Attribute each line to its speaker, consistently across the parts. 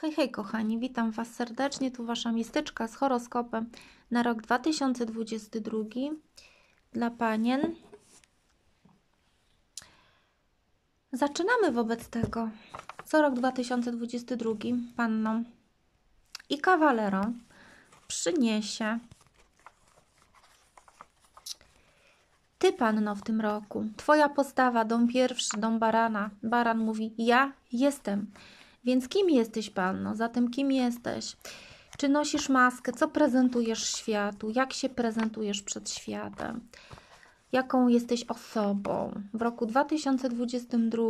Speaker 1: Hej, hej kochani, witam Was serdecznie, tu Wasza mistyczka z horoskopem na rok 2022 dla panien. Zaczynamy wobec tego, co rok 2022 pannom i kawalerom przyniesie. Ty, panno, w tym roku. Twoja postawa, dom pierwszy, dom barana. Baran mówi, ja jestem. Więc kim jesteś, Panno? Zatem kim jesteś? Czy nosisz maskę? Co prezentujesz światu? Jak się prezentujesz przed światem? Jaką jesteś osobą? W roku 2022,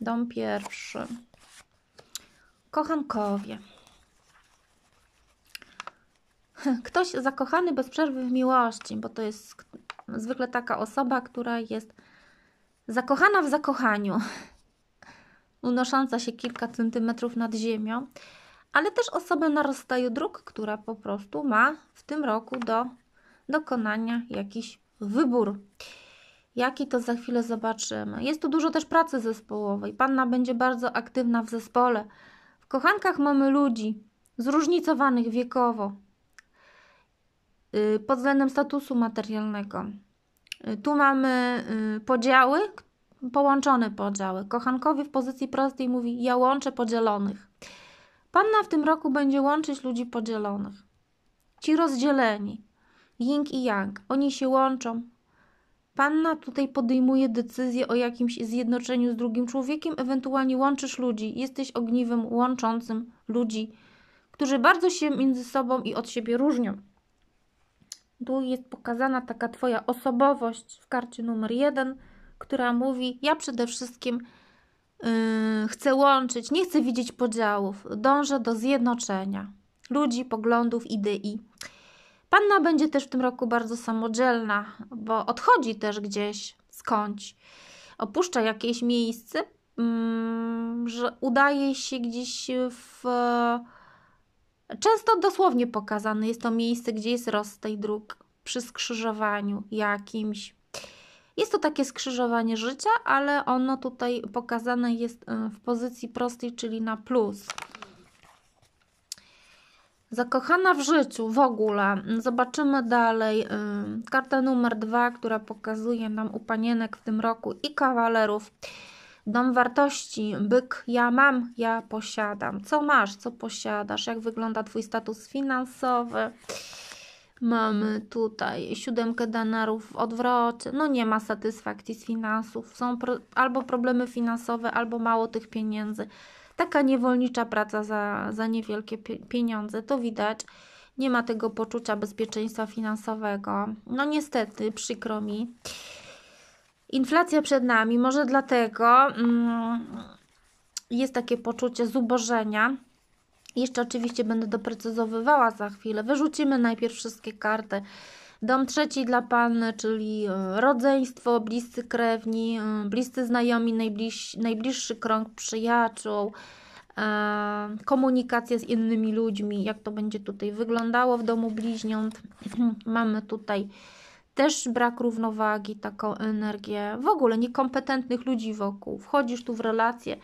Speaker 1: dom pierwszy. Kochankowie. Ktoś zakochany bez przerwy w miłości, bo to jest zwykle taka osoba, która jest zakochana w zakochaniu. unosząca się kilka centymetrów nad ziemią, ale też osobę na rozstaju dróg, która po prostu ma w tym roku do dokonania jakiś wybór. Jaki to za chwilę zobaczymy. Jest tu dużo też pracy zespołowej. Panna będzie bardzo aktywna w zespole. W kochankach mamy ludzi zróżnicowanych wiekowo, y, pod względem statusu materialnego. Y, tu mamy y, podziały, połączone podziały. Kochankowie w pozycji prostej mówi: Ja łączę podzielonych. Panna w tym roku będzie łączyć ludzi podzielonych. Ci rozdzieleni, ying i yang, oni się łączą. Panna tutaj podejmuje decyzję o jakimś zjednoczeniu z drugim człowiekiem, ewentualnie łączysz ludzi, jesteś ogniwem łączącym ludzi, którzy bardzo się między sobą i od siebie różnią. Tu jest pokazana taka Twoja osobowość w karcie numer jeden – która mówi: Ja przede wszystkim yy, chcę łączyć, nie chcę widzieć podziałów, dążę do zjednoczenia ludzi, poglądów, idei. Panna będzie też w tym roku bardzo samodzielna, bo odchodzi też gdzieś skądś, opuszcza jakieś miejsce, mm, że udaje się gdzieś w. Często dosłownie pokazane jest to miejsce, gdzie jest rozstaj dróg przy skrzyżowaniu jakimś. Jest to takie skrzyżowanie życia, ale ono tutaj pokazane jest y, w pozycji prostej, czyli na plus. Zakochana w życiu w ogóle. Zobaczymy dalej. Y, kartę numer dwa, która pokazuje nam u panienek w tym roku i kawalerów. Dom wartości, byk, ja mam, ja posiadam. Co masz, co posiadasz, jak wygląda Twój status finansowy. Mamy tutaj siódemkę danarów w odwrocie. No nie ma satysfakcji z finansów. Są pro, albo problemy finansowe, albo mało tych pieniędzy. Taka niewolnicza praca za, za niewielkie pieniądze, to widać. Nie ma tego poczucia bezpieczeństwa finansowego. No niestety, przykro mi. Inflacja przed nami, może dlatego mm, jest takie poczucie zubożenia jeszcze oczywiście będę doprecyzowywała za chwilę. Wyrzucimy najpierw wszystkie karty. Dom trzeci dla panny, czyli e, rodzeństwo, bliscy krewni, e, bliscy znajomi, najbliższy, najbliższy krąg przyjaciół, e, komunikacja z innymi ludźmi, jak to będzie tutaj wyglądało w domu bliźniąt. Mamy tutaj też brak równowagi, taką energię, w ogóle niekompetentnych ludzi wokół. Wchodzisz tu w relacje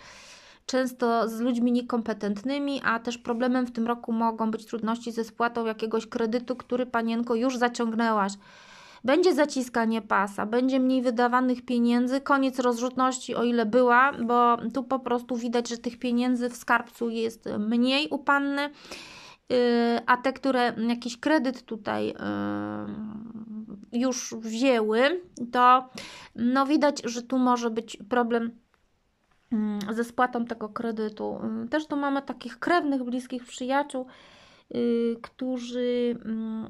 Speaker 1: często z ludźmi niekompetentnymi, a też problemem w tym roku mogą być trudności ze spłatą jakiegoś kredytu, który panienko już zaciągnęłaś. Będzie zaciskanie pasa, będzie mniej wydawanych pieniędzy, koniec rozrzutności, o ile była, bo tu po prostu widać, że tych pieniędzy w skarbcu jest mniej u panny y, a te, które jakiś kredyt tutaj y, już wzięły, to no widać, że tu może być problem Mm, ze spłatą tego kredytu. Mm, też tu mamy takich krewnych, bliskich przyjaciół, y, którzy mm,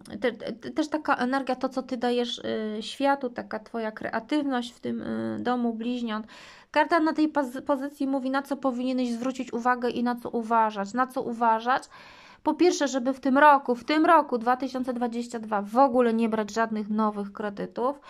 Speaker 1: też taka energia, to co ty dajesz y, światu, taka twoja kreatywność w tym y, domu bliźniąt. Karta na tej pozycji mówi, na co powinieneś zwrócić uwagę i na co uważać. Na co uważać? Po pierwsze, żeby w tym roku, w tym roku 2022 w ogóle nie brać żadnych nowych kredytów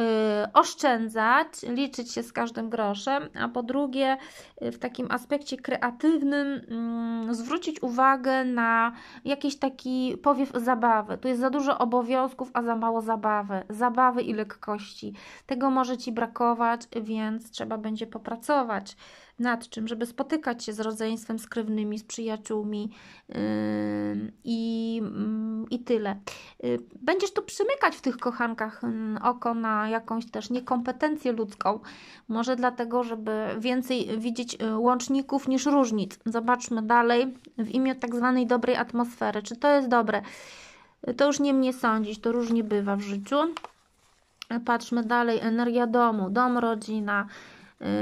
Speaker 1: Y, oszczędzać, liczyć się z każdym groszem, a po drugie, y, w takim aspekcie kreatywnym, mm, zwrócić uwagę na jakiś taki powiew zabawy. Tu jest za dużo obowiązków, a za mało zabawy, zabawy i lekkości. Tego może ci brakować, więc trzeba będzie popracować nad czym, żeby spotykać się z rodzeństwem, z krewnymi, z przyjaciółmi yy, i, mm, i tyle. Yy, będziesz tu przymykać w tych kochankach mm, oko na jakąś też niekompetencję ludzką, może dlatego, żeby więcej widzieć yy, łączników niż różnic. Zobaczmy dalej w imię tak zwanej dobrej atmosfery. Czy to jest dobre? To już nie mnie sądzić, to różnie bywa w życiu. Patrzmy dalej, energia domu, dom, rodzina,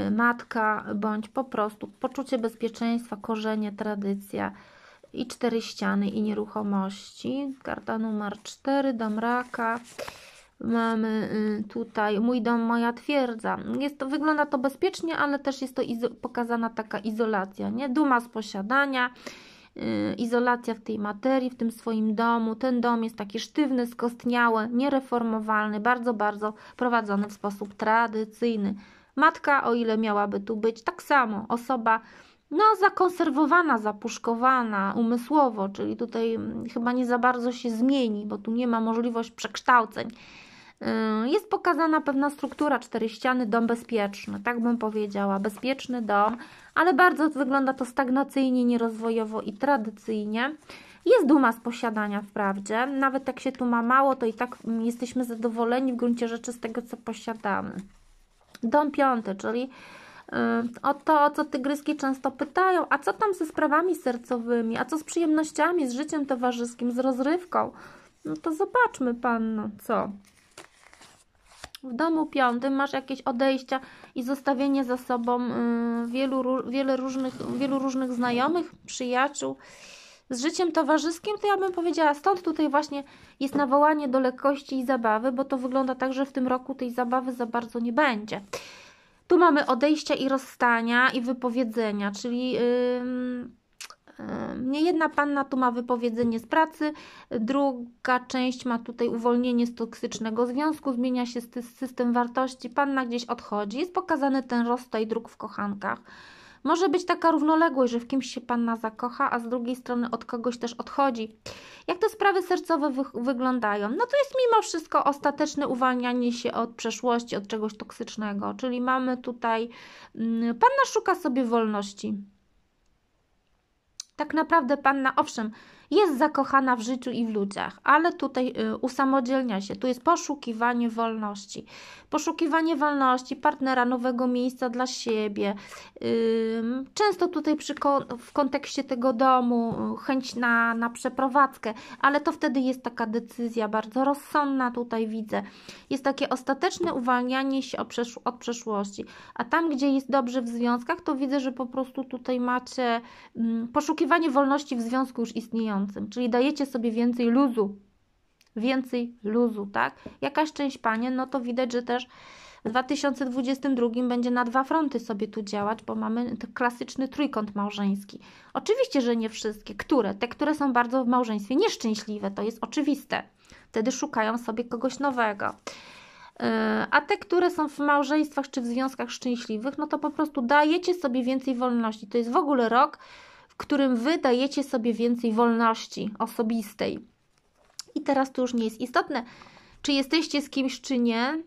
Speaker 1: Y, matka, bądź po prostu poczucie bezpieczeństwa, korzenie, tradycja i cztery ściany i nieruchomości. Karta numer 4, dom raka. Mamy y, tutaj mój dom, moja twierdza. Jest to, wygląda to bezpiecznie, ale też jest to pokazana taka izolacja, nie? Duma z posiadania, yy, izolacja w tej materii, w tym swoim domu. Ten dom jest taki sztywny, skostniały, niereformowalny, bardzo, bardzo prowadzony w sposób tradycyjny. Matka, o ile miałaby tu być, tak samo osoba no, zakonserwowana, zapuszkowana umysłowo, czyli tutaj mm, chyba nie za bardzo się zmieni, bo tu nie ma możliwości przekształceń. Yy, jest pokazana pewna struktura, cztery ściany, dom bezpieczny, tak bym powiedziała, bezpieczny dom, ale bardzo wygląda to stagnacyjnie, nierozwojowo i tradycyjnie. Jest duma z posiadania wprawdzie, nawet jak się tu ma mało, to i tak mm, jesteśmy zadowoleni w gruncie rzeczy z tego, co posiadamy. Dom piąty, czyli y, o to, o co tygryski często pytają, a co tam ze sprawami sercowymi, a co z przyjemnościami, z życiem towarzyskim, z rozrywką. No to zobaczmy, panno, co? W domu piątym masz jakieś odejścia i zostawienie za sobą y, wielu, wiele różnych, wielu różnych znajomych, przyjaciół, z życiem towarzyskim, to ja bym powiedziała, stąd tutaj właśnie jest nawołanie do lekkości i zabawy, bo to wygląda tak, że w tym roku tej zabawy za bardzo nie będzie. Tu mamy odejścia i rozstania i wypowiedzenia, czyli yy, nie jedna panna tu ma wypowiedzenie z pracy, druga część ma tutaj uwolnienie z toksycznego związku, zmienia się system wartości, panna gdzieś odchodzi, jest pokazany ten rozstaj dróg w kochankach. Może być taka równoległość, że w kimś się panna zakocha, a z drugiej strony od kogoś też odchodzi. Jak te sprawy sercowe wy wyglądają? No to jest mimo wszystko ostateczne uwalnianie się od przeszłości, od czegoś toksycznego. Czyli mamy tutaj, mm, panna szuka sobie wolności. Tak naprawdę panna, owszem, jest zakochana w życiu i w ludziach, ale tutaj y, usamodzielnia się. Tu jest poszukiwanie wolności. Poszukiwanie wolności, partnera, nowego miejsca dla siebie. Często tutaj przy, w kontekście tego domu y, chęć na, na przeprowadzkę, ale to wtedy jest taka decyzja bardzo rozsądna, tutaj widzę. Jest takie ostateczne uwalnianie się od przeszłości. A tam, gdzie jest dobrze w związkach, to widzę, że po prostu tutaj macie poszukiwanie wolności w związku już istniejącym czyli dajecie sobie więcej luzu, więcej luzu, tak? Jakaś część panie, no to widać, że też w 2022 będzie na dwa fronty sobie tu działać, bo mamy klasyczny trójkąt małżeński. Oczywiście, że nie wszystkie. Które? Te, które są bardzo w małżeństwie nieszczęśliwe, to jest oczywiste. Wtedy szukają sobie kogoś nowego. Y, a te, które są w małżeństwach czy w związkach szczęśliwych, no to po prostu dajecie sobie więcej wolności. To jest w ogóle rok, którym wy dajecie sobie więcej wolności osobistej. I teraz to już nie jest istotne, czy jesteście z kimś, czy nie,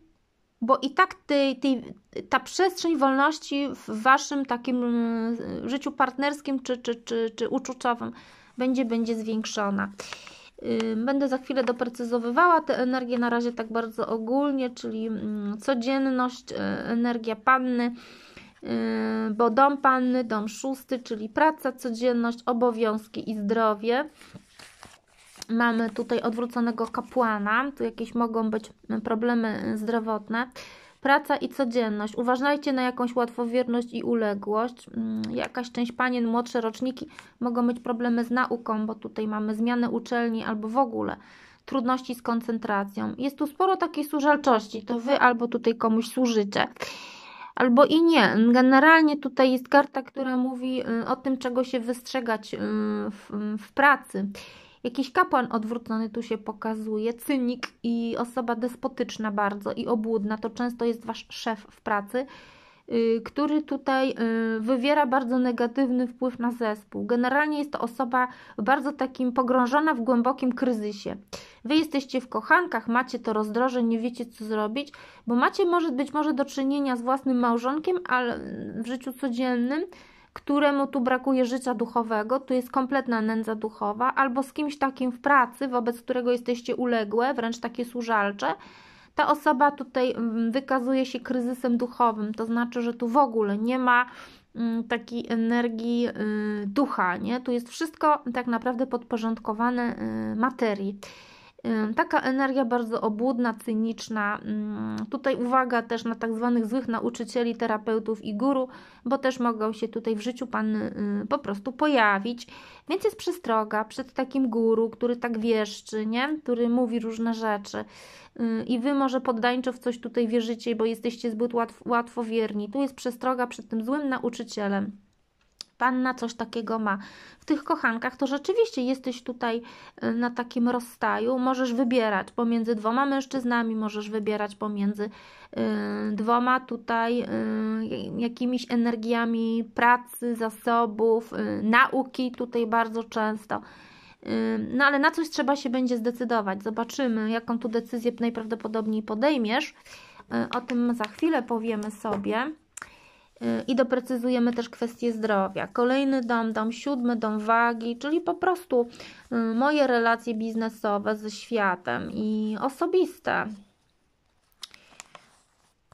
Speaker 1: bo i tak tej, tej, ta przestrzeń wolności w waszym takim mm, życiu partnerskim czy, czy, czy, czy uczuciowym będzie, będzie zwiększona. Będę za chwilę doprecyzowywała tę energię, na razie tak bardzo ogólnie, czyli mm, codzienność, e, energia panny, Yy, bo dom panny, dom szósty, czyli praca, codzienność, obowiązki i zdrowie. Mamy tutaj odwróconego kapłana, tu jakieś mogą być problemy zdrowotne. Praca i codzienność. Uważajcie na jakąś łatwowierność i uległość. Yy, jakaś część panien, młodsze roczniki mogą mieć problemy z nauką, bo tutaj mamy zmianę uczelni albo w ogóle trudności z koncentracją. Jest tu sporo takiej służalczości, to Wy albo tutaj komuś służycie albo i nie. Generalnie tutaj jest karta, która mówi y, o tym, czego się wystrzegać y, w, w pracy. Jakiś kapłan odwrócony tu się pokazuje, cynik i osoba despotyczna bardzo i obłudna, to często jest wasz szef w pracy. Y, który tutaj y, wywiera bardzo negatywny wpływ na zespół. Generalnie jest to osoba bardzo takim pogrążona w głębokim kryzysie. Wy jesteście w kochankach, macie to rozdroże, nie wiecie co zrobić, bo macie może być może do czynienia z własnym małżonkiem, ale w życiu codziennym któremu tu brakuje życia duchowego, tu jest kompletna nędza duchowa, albo z kimś takim w pracy, wobec którego jesteście uległe, wręcz takie służalcze, ta osoba tutaj mm, wykazuje się kryzysem duchowym, to znaczy, że tu w ogóle nie ma mm, takiej energii y, ducha, nie? Tu jest wszystko tak naprawdę podporządkowane y, materii. Taka energia bardzo obłudna, cyniczna. Mm, tutaj uwaga też na tak zwanych złych nauczycieli, terapeutów i guru, bo też mogą się tutaj w życiu Pan y, po prostu pojawić. Więc jest przestroga przed takim guru, który tak wieszczy, nie? który mówi różne rzeczy. Y, I Wy może poddańczo w coś tutaj wierzycie, bo jesteście zbyt łatw łatwowierni. Tu jest przestroga przed tym złym nauczycielem panna coś takiego ma. W tych kochankach to rzeczywiście jesteś tutaj e, na takim rozstaju, możesz wybierać pomiędzy dwoma mężczyznami, możesz wybierać pomiędzy e, dwoma tutaj e, jakimiś energiami pracy, zasobów, nauki tutaj bardzo często. No ale na coś trzeba się będzie zdecydować. Zobaczymy, jaką tu decyzję najprawdopodobniej podejmiesz. O tym za chwilę powiemy sobie. Y, i doprecyzujemy też kwestię zdrowia. Kolejny dom, dom siódmy, dom wagi, czyli po prostu y, moje relacje biznesowe ze światem i osobiste.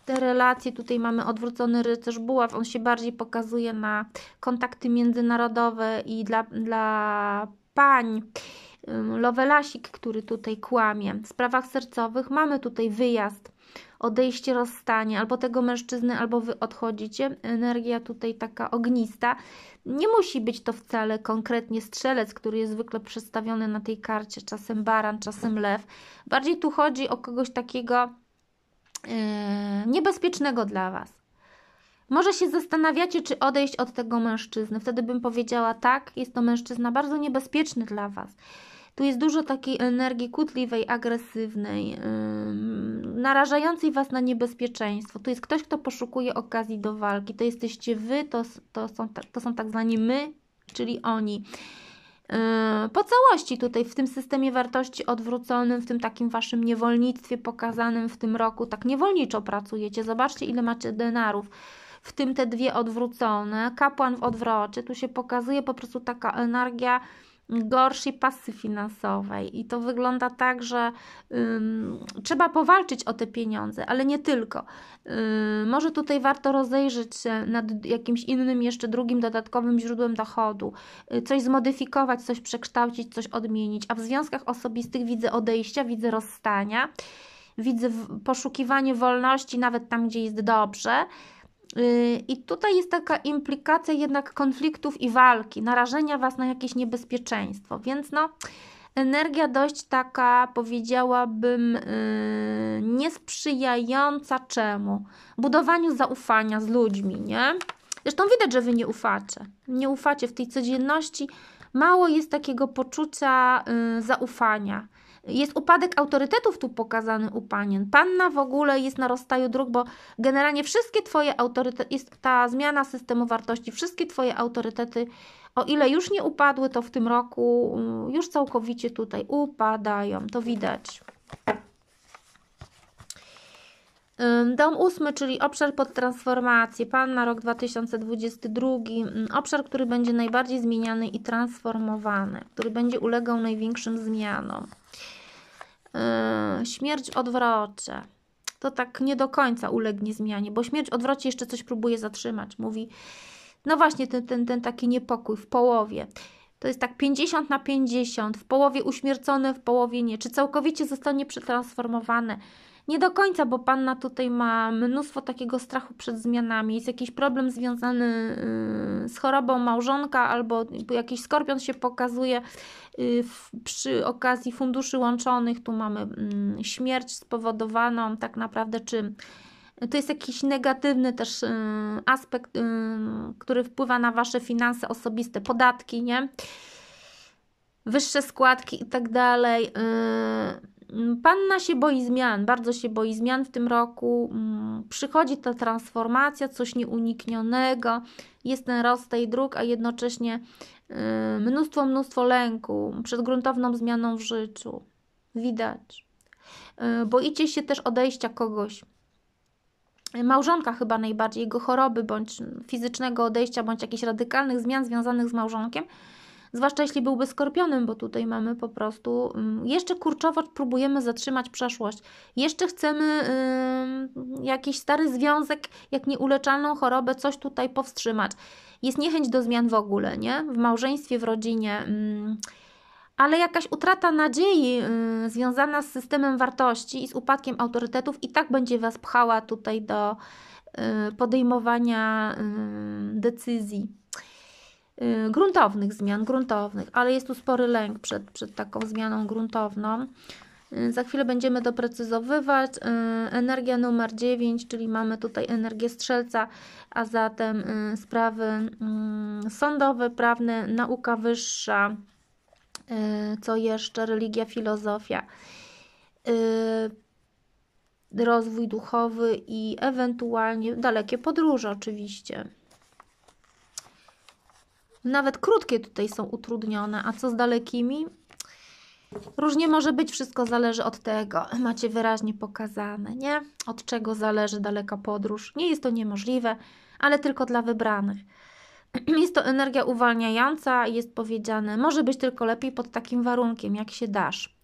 Speaker 1: Te relacje, tutaj mamy odwrócony rycerz buław, on się bardziej pokazuje na kontakty międzynarodowe i dla, dla pań. Y, Lowelasik, który tutaj kłamie. W sprawach sercowych mamy tutaj wyjazd odejście, rozstanie, albo tego mężczyzny, albo wy odchodzicie. Energia tutaj taka ognista. Nie musi być to wcale konkretnie strzelec, który jest zwykle przedstawiony na tej karcie, czasem baran, czasem lew. Bardziej tu chodzi o kogoś takiego yy, niebezpiecznego dla Was. Może się zastanawiacie, czy odejść od tego mężczyzny. Wtedy bym powiedziała tak, jest to mężczyzna bardzo niebezpieczny dla Was. Tu jest dużo takiej energii kutliwej, agresywnej, narażającej Was na niebezpieczeństwo. Tu jest ktoś, kto poszukuje okazji do walki. To jesteście Wy, to, to, są, to są tak zwani my, czyli oni yy, po całości tutaj, w tym systemie wartości odwróconym, w tym takim waszym niewolnictwie pokazanym w tym roku, tak niewolniczo pracujecie. Zobaczcie, ile macie denarów. W tym te dwie odwrócone, kapłan w odwrocie, tu się pokazuje po prostu taka energia gorszej pasy finansowej. I to wygląda tak, że ym, trzeba powalczyć o te pieniądze, ale nie tylko. Yy, może tutaj warto rozejrzeć się nad jakimś innym, jeszcze drugim dodatkowym źródłem dochodu, yy, coś zmodyfikować, coś przekształcić, coś odmienić. A w związkach osobistych widzę odejścia, widzę rozstania, widzę poszukiwanie wolności, nawet tam, gdzie jest dobrze. Y, I tutaj jest taka implikacja jednak konfliktów i walki, narażenia Was na jakieś niebezpieczeństwo, więc no energia dość taka, powiedziałabym, yy, niesprzyjająca czemu? Budowaniu zaufania z ludźmi, nie? Zresztą widać, że Wy nie ufacie. Nie ufacie w tej codzienności. Mało jest takiego poczucia yy, zaufania. Jest upadek autorytetów tu pokazany u panien. Panna w ogóle jest na rozstaju dróg, bo generalnie wszystkie Twoje autorytety, jest ta zmiana systemu wartości, wszystkie Twoje autorytety, o ile już nie upadły, to w tym roku mm, już całkowicie tutaj upadają. To widać. Dom ósmy, czyli obszar pod transformację, Pan na rok 2022, obszar, który będzie najbardziej zmieniany i transformowany, który będzie ulegał największym zmianom. Yy, śmierć odwrocze. To tak nie do końca ulegnie zmianie, bo śmierć odwrocie jeszcze coś próbuje zatrzymać. Mówi, no właśnie, ten, ten, ten taki niepokój w połowie. To jest tak 50 na 50, w połowie uśmiercone, w połowie nie. Czy całkowicie zostanie przetransformowane? Nie do końca, bo panna tutaj ma mnóstwo takiego strachu przed zmianami. Jest jakiś problem związany y, z chorobą małżonka albo jakiś skorpion się pokazuje y, przy okazji funduszy łączonych. Tu mamy mm, śmierć spowodowaną tak naprawdę czym? To jest jakiś negatywny też y, aspekt, który wpływa na Wasze finanse osobiste, podatki, nie? Wyższe składki i tak dalej. Yy Mm, panna się boi zmian, bardzo się boi zmian w tym roku. Mm, przychodzi ta transformacja, coś nieuniknionego, jest ten tej dróg, a jednocześnie y, mnóstwo, mnóstwo lęku przed gruntowną zmianą w życiu. Widać. Y, boicie się też odejścia kogoś. Małżonka chyba najbardziej, jego choroby, bądź fizycznego odejścia, bądź jakichś radykalnych zmian związanych z małżonkiem zwłaszcza jeśli byłby skorpionem, bo tutaj mamy po prostu, mm, jeszcze kurczowo próbujemy zatrzymać przeszłość, jeszcze chcemy yy, jakiś stary związek, jak nieuleczalną chorobę, coś tutaj powstrzymać. Jest niechęć do zmian w ogóle, nie? W małżeństwie, w rodzinie. Mm. ale jakaś utrata nadziei yy, związana z systemem wartości i z upadkiem autorytetów i tak będzie Was pchała tutaj do yy, podejmowania yy, decyzji. Y, gruntownych zmian, gruntownych, ale jest tu spory lęk przed, przed taką zmianą gruntowną. Y, za chwilę będziemy doprecyzowywać. Y, energia numer 9, czyli mamy tutaj energię strzelca, a zatem sprawy mm, sądowe, prawne, nauka wyższa, co jeszcze, religia, filozofia, rozwój duchowy i ewentualnie dalekie podróże oczywiście. Nawet krótkie tutaj są utrudnione, a co z dalekimi? Różnie może być, wszystko zależy od tego. Macie wyraźnie pokazane, nie? Od czego zależy daleka podróż. Nie jest to niemożliwe, ale tylko dla wybranych. Jest to energia uwalniająca, jest powiedziane, może być tylko lepiej pod takim warunkiem, jak się dasz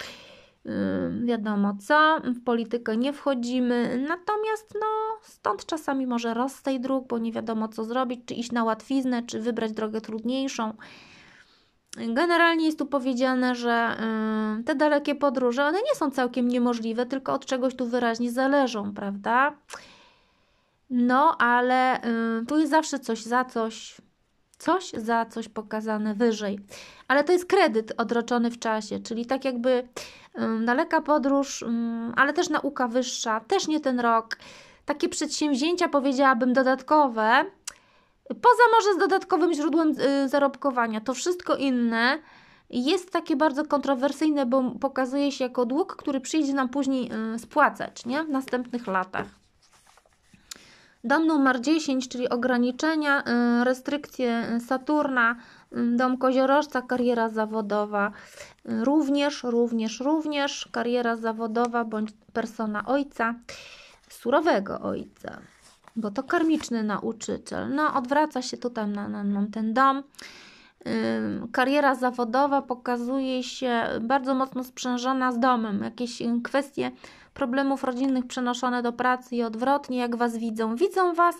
Speaker 1: wiadomo co, w politykę nie wchodzimy, natomiast no stąd czasami może rozstaj dróg, bo nie wiadomo co zrobić, czy iść na łatwiznę, czy wybrać drogę trudniejszą. Generalnie jest tu powiedziane, że te dalekie podróże, one nie są całkiem niemożliwe, tylko od czegoś tu wyraźnie zależą, prawda? No, ale tu jest zawsze coś za coś, coś za coś pokazane wyżej. Ale to jest kredyt odroczony w czasie, czyli tak jakby daleka podróż, ale też nauka wyższa, też nie ten rok. Takie przedsięwzięcia, powiedziałabym, dodatkowe, poza może z dodatkowym źródłem y, zarobkowania. To wszystko inne jest takie bardzo kontrowersyjne, bo pokazuje się jako dług, który przyjdzie nam później y, spłacać nie? w następnych latach. Dom numer 10, czyli ograniczenia, y, restrykcje y, Saturna, y, dom koziorożca, kariera zawodowa, również, również, również kariera zawodowa bądź persona ojca, surowego ojca, bo to karmiczny nauczyciel. No, odwraca się tutaj na, na, na ten dom kariera zawodowa pokazuje się bardzo mocno sprzężona z domem, jakieś kwestie problemów rodzinnych przenoszone do pracy i odwrotnie, jak Was widzą. Widzą Was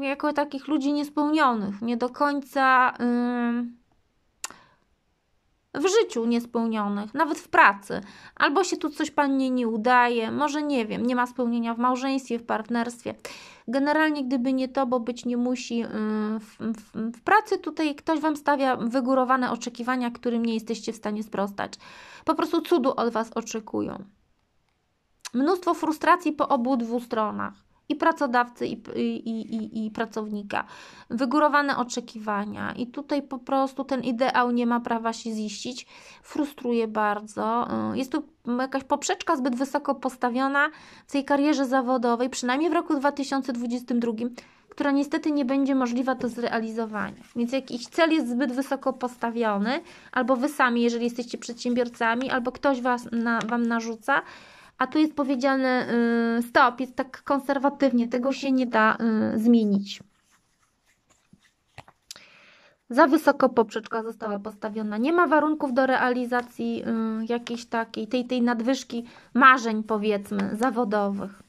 Speaker 1: yy, jako takich ludzi niespełnionych, nie do końca yy, w życiu niespełnionych, nawet w pracy. Albo się tu coś Pannie nie udaje, może nie wiem, nie ma spełnienia w małżeństwie, w partnerstwie. Generalnie, gdyby nie to, bo być nie musi w, w, w, pracy, tutaj ktoś Wam stawia wygórowane oczekiwania, którym nie jesteście w stanie sprostać. Po prostu cudu od Was oczekują mnóstwo frustracji po obu dwóch stronach. I pracodawcy, i, i, i, i pracownika. Wygórowane oczekiwania, i tutaj po prostu ten ideał nie ma prawa się ziścić. Frustruje bardzo. Y, jest tu jakaś poprzeczka zbyt wysoko postawiona w tej karierze zawodowej, przynajmniej w roku 2022 która niestety nie będzie możliwa do zrealizowania. Więc jakiś cel jest zbyt wysoko postawiony, albo wy sami, jeżeli jesteście przedsiębiorcami, albo ktoś was na, wam narzuca, a tu jest powiedziane y, stop, jest tak konserwatywnie, tego się nie da y, zmienić. Za wysoko poprzeczka została postawiona. Nie ma warunków do realizacji y, jakiejś takiej, tej, tej nadwyżki marzeń, powiedzmy, zawodowych.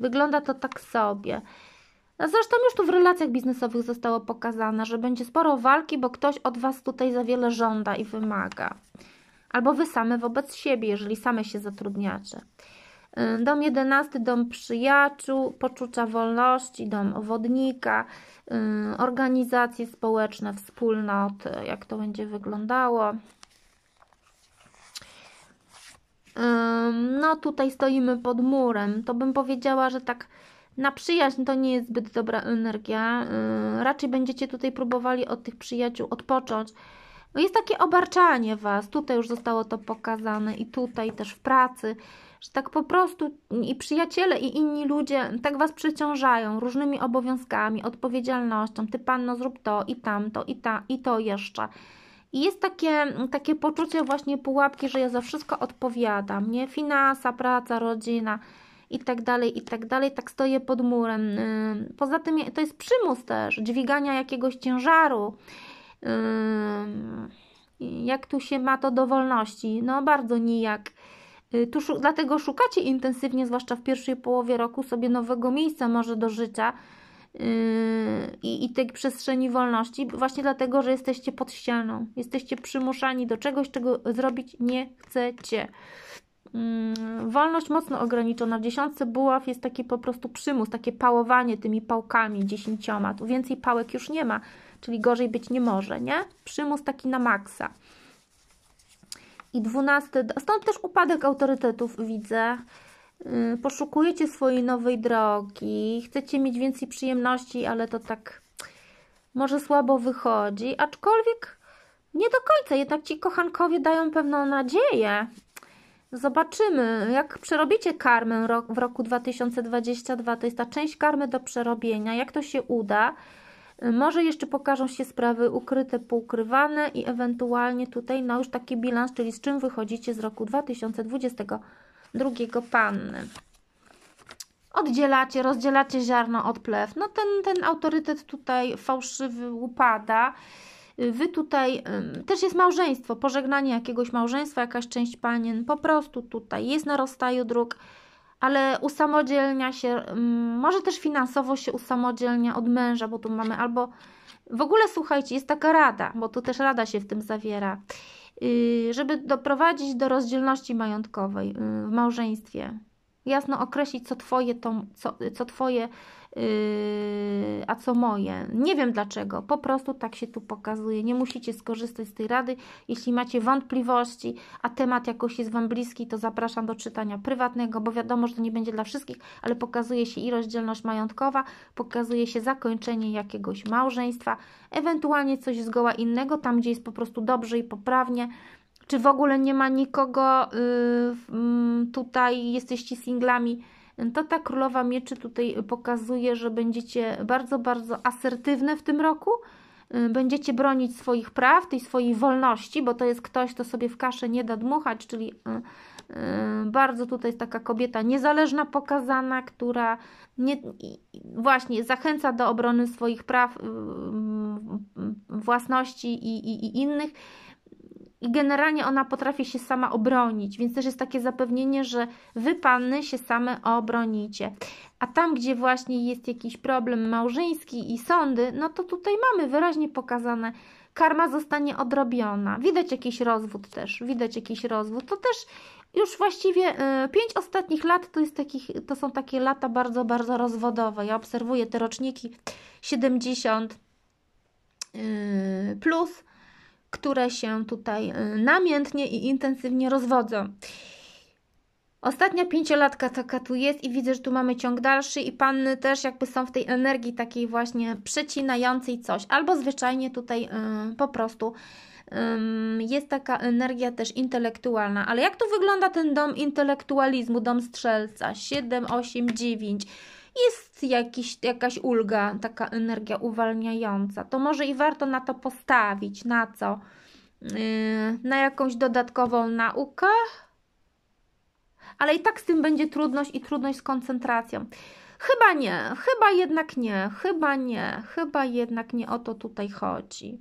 Speaker 1: Wygląda to tak sobie. A zresztą już tu w relacjach biznesowych zostało pokazane, że będzie sporo walki, bo ktoś od Was tutaj za wiele żąda i wymaga albo wy same wobec siebie, jeżeli same się zatrudniacie. Y, dom jedenasty, dom przyjaciół, poczucia wolności, dom wodnika, y, organizacje społeczne, wspólnoty, jak to będzie wyglądało. Y, no tutaj stoimy pod murem. To bym powiedziała, że tak na przyjaźń to nie jest zbyt dobra energia. Raczej będziecie tutaj próbowali od tych przyjaciół odpocząć no jest takie obarczanie Was, tutaj już zostało to pokazane i tutaj też w pracy, że tak po prostu i przyjaciele i inni ludzie tak Was przeciążają różnymi obowiązkami, odpowiedzialnością, Ty Panno zrób to i tamto i, ta, i to jeszcze. I jest takie, takie poczucie właśnie pułapki, że ja za wszystko odpowiadam, nie? Finansa, praca, rodzina i tak dalej, i tak dalej, tak stoję pod murem. Yy, poza tym to jest przymus też, dźwigania jakiegoś ciężaru, jak tu się ma to do wolności? No bardzo nijak. Y, tu, dlatego szukacie intensywnie, zwłaszcza w pierwszej połowie roku, sobie nowego miejsca może do życia y, i, i tej przestrzeni wolności, właśnie dlatego, że jesteście pod ścianą. Jesteście przymuszani do czegoś, czego zrobić nie chcecie. Mm, wolność mocno ograniczona. W dziesiątce buław jest taki po prostu przymus, takie pałowanie tymi pałkami dziesięcioma. Tu więcej pałek już nie ma czyli gorzej być nie może, nie? Przymus taki na maksa. I dwunasty, stąd też upadek autorytetów widzę. Mm, poszukujecie swojej nowej drogi, chcecie mieć więcej przyjemności, ale to tak może słabo wychodzi, aczkolwiek nie do końca, jednak ci kochankowie dają pewną nadzieję. Zobaczymy, jak przerobicie karmę w roku 2022, to jest ta część karmy do przerobienia, jak to się uda. Y, może jeszcze pokażą się sprawy ukryte, poukrywane i ewentualnie tutaj no już taki bilans, czyli z czym wychodzicie z roku 2022 panny. Oddzielacie, rozdzielacie ziarno od plew. No ten, ten autorytet tutaj fałszywy upada. Y, wy tutaj y, też jest małżeństwo, pożegnanie jakiegoś małżeństwa, jakaś część panien po prostu tutaj jest na rozstaju dróg ale usamodzielnia się, mm, może też finansowo się usamodzielnia od męża, bo tu mamy albo w ogóle słuchajcie, jest taka rada, bo tu też rada się w tym zawiera, yy, żeby doprowadzić do rozdzielności majątkowej yy, w małżeństwie. Jasno określić, co twoje, to, co, co twoje Yy, a co moje? Nie wiem dlaczego, po prostu tak się tu pokazuje. Nie musicie skorzystać z tej rady. Jeśli macie wątpliwości, a temat jakoś jest Wam bliski, to zapraszam do czytania prywatnego, bo wiadomo, że to nie będzie dla wszystkich, ale pokazuje się i rozdzielność majątkowa, pokazuje się zakończenie jakiegoś małżeństwa, ewentualnie coś zgoła innego, tam gdzie jest po prostu dobrze i poprawnie czy w ogóle nie ma nikogo yy, mm, tutaj, jesteście singlami, to ta Królowa Mieczy tutaj pokazuje, że będziecie bardzo, bardzo asertywne w tym roku. Y, będziecie bronić swoich praw, tej swojej wolności, bo to jest ktoś, kto sobie w kaszę nie da dmuchać, czyli y, y, bardzo tutaj jest taka kobieta niezależna pokazana, która nie, właśnie zachęca do obrony swoich praw, własności i, i, i innych i generalnie ona potrafi się sama obronić, więc też jest takie zapewnienie, że wy panny się same obronicie. A tam, gdzie właśnie jest jakiś problem małżeński i sądy, no to tutaj mamy wyraźnie pokazane, karma zostanie odrobiona. Widać jakiś rozwód też, widać jakiś rozwód. To też już właściwie y, pięć ostatnich lat to, jest takich, to są takie lata bardzo, bardzo rozwodowe. Ja obserwuję te roczniki 70 y, plus które się tutaj y, namiętnie i intensywnie rozwodzą. Ostatnia pięciolatka taka tu jest i widzę, że tu mamy ciąg dalszy i panny też jakby są w tej energii takiej właśnie przecinającej coś, albo zwyczajnie tutaj y, po prostu jest taka energia też intelektualna. Ale jak tu wygląda ten dom intelektualizmu, dom strzelca? 7, 8, 9 jest jakiś, jakaś ulga, taka energia uwalniająca, to może i warto na to postawić. Na co? Yy, na jakąś dodatkową naukę, ale i tak z tym będzie trudność i trudność z koncentracją. Chyba nie, chyba jednak nie, chyba nie, chyba jednak nie o to tutaj chodzi.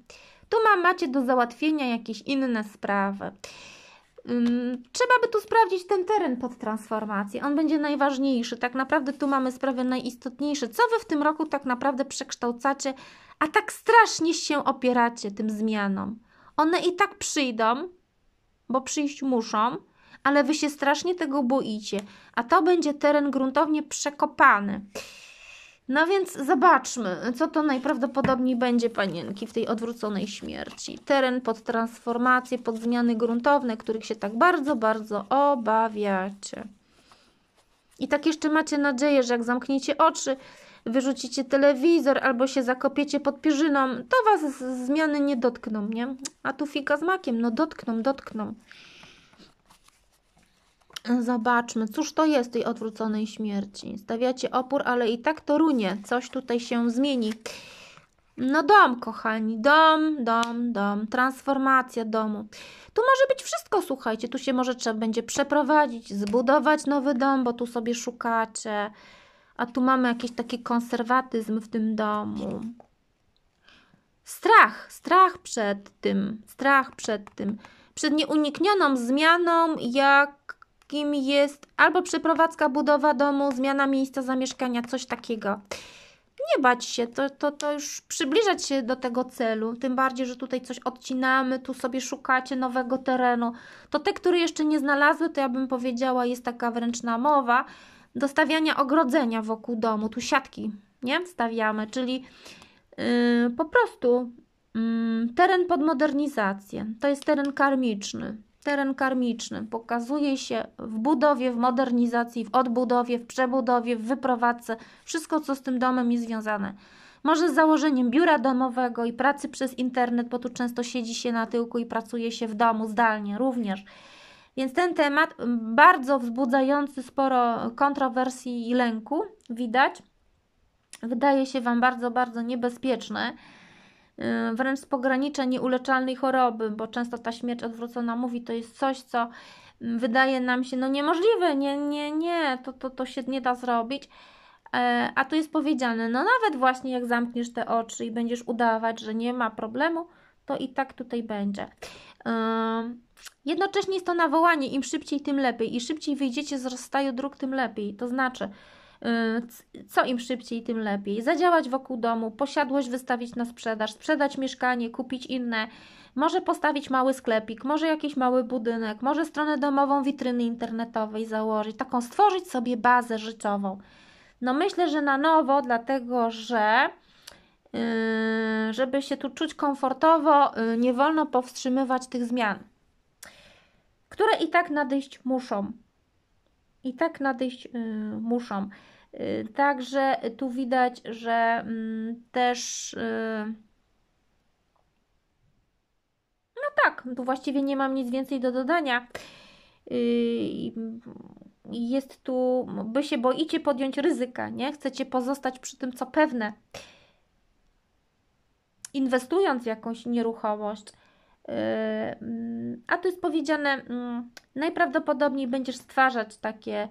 Speaker 1: Tu ma, macie do załatwienia jakieś inne sprawy. Trzeba by tu sprawdzić ten teren pod transformację. On będzie najważniejszy. Tak naprawdę tu mamy sprawy najistotniejsze. Co Wy w tym roku tak naprawdę przekształcacie, a tak strasznie się opieracie tym zmianom? One i tak przyjdą, bo przyjść muszą, ale Wy się strasznie tego boicie, a to będzie teren gruntownie przekopany. No więc zobaczmy, co to najprawdopodobniej będzie panienki w tej odwróconej śmierci. Teren pod transformację, pod zmiany gruntowne, których się tak bardzo, bardzo obawiacie. I tak jeszcze macie nadzieję, że jak zamkniecie oczy, wyrzucicie telewizor albo się zakopiecie pod pierzyną, to was zmiany nie dotkną, nie? A tu fika z makiem, no dotkną, dotkną. Zobaczmy, cóż to jest tej odwróconej śmierci. Stawiacie opór, ale i tak to runie. Coś tutaj się zmieni. No dom, kochani, dom, dom, dom, transformacja domu. Tu może być wszystko, słuchajcie, tu się może trzeba będzie przeprowadzić, zbudować nowy dom, bo tu sobie szukacie, a tu mamy jakiś taki konserwatyzm w tym domu. Strach, strach przed tym, strach przed tym, przed nieuniknioną zmianą, jak wszystkim jest albo przeprowadzka, budowa domu, zmiana miejsca zamieszkania, coś takiego. Nie bać się, to, to, to już przybliżać się do tego celu, tym bardziej, że tutaj coś odcinamy, tu sobie szukacie nowego terenu. To te, które jeszcze nie znalazły, to ja bym powiedziała, jest taka wręcz mowa do stawiania ogrodzenia wokół domu, tu siatki, nie? Stawiamy, czyli yy, po prostu mm, teren pod modernizację. To jest teren karmiczny teren karmiczny pokazuje się w budowie, w modernizacji, w odbudowie, w przebudowie, w wyprowadzce, wszystko co z tym domem jest związane. Może z założeniem biura domowego i pracy przez internet, bo tu często siedzi się na tyłku i pracuje się w domu zdalnie również. Więc ten temat bardzo wzbudzający sporo kontrowersji i lęku widać. Wydaje się Wam bardzo, bardzo niebezpieczny. Y, wręcz z pogranicza nieuleczalnej choroby, bo często ta śmierć odwrócona mówi, to jest coś, co mm, wydaje nam się no niemożliwe, nie, nie, nie, to, to, to się nie da zrobić. E, a tu jest powiedziane, no nawet właśnie jak zamkniesz te oczy i będziesz udawać, że nie ma problemu, to i tak tutaj będzie. E, jednocześnie jest to nawołanie, im szybciej, tym lepiej. I szybciej wyjdziecie z rozstaju dróg, tym lepiej. To znaczy, Y, co im szybciej, tym lepiej. Zadziałać wokół domu, posiadłość wystawić na sprzedaż, sprzedać mieszkanie, kupić inne, może postawić mały sklepik, może jakiś mały budynek, może stronę domową witryny internetowej założyć, taką stworzyć sobie bazę życiową. No myślę, że na nowo, dlatego że y, żeby się tu czuć komfortowo, y, nie wolno powstrzymywać tych zmian, które i tak nadejść muszą. I tak nadejść muszą. Y, także tu widać, że mm, też. Y, no tak, tu właściwie nie mam nic więcej do dodania. Y, jest tu, by się boicie podjąć ryzyka, nie? Chcecie pozostać przy tym, co pewne. Inwestując w jakąś nieruchomość, mm, a tu jest powiedziane, mm, najprawdopodobniej będziesz stwarzać takie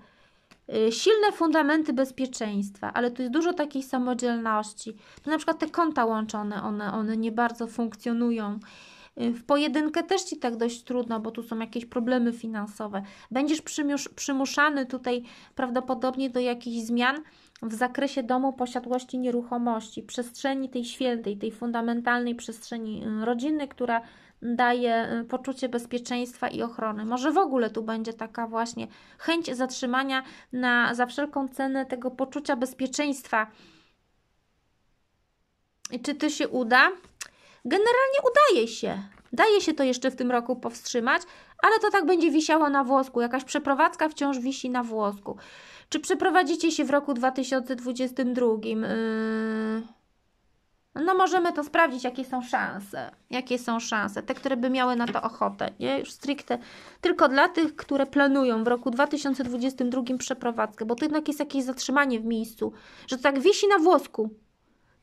Speaker 1: Y, silne fundamenty bezpieczeństwa, ale tu jest dużo takiej samodzielności. To na przykład te konta łączone, one, one nie bardzo funkcjonują. Y, w pojedynkę też ci tak dość trudno, bo tu są jakieś problemy finansowe. Będziesz przymuszany tutaj prawdopodobnie do jakichś zmian w zakresie domu, posiadłości, nieruchomości, przestrzeni tej świętej, tej fundamentalnej przestrzeni y, rodziny, która daje y, poczucie bezpieczeństwa i ochrony. Może w ogóle tu będzie taka właśnie chęć zatrzymania na, za wszelką cenę tego poczucia bezpieczeństwa. I czy to się uda? Generalnie udaje się. Daje się to jeszcze w tym roku powstrzymać, ale to tak będzie wisiało na włosku. Jakaś przeprowadzka wciąż wisi na włosku. Czy przeprowadzicie się w roku 2022? Yy... No możemy to sprawdzić, jakie są szanse. Jakie są szanse, te, które by miały na to ochotę, nie? Już stricte tylko dla tych, które planują w roku 2022 przeprowadzkę, bo to jednak jest jakieś zatrzymanie w miejscu, że to tak wisi na włosku.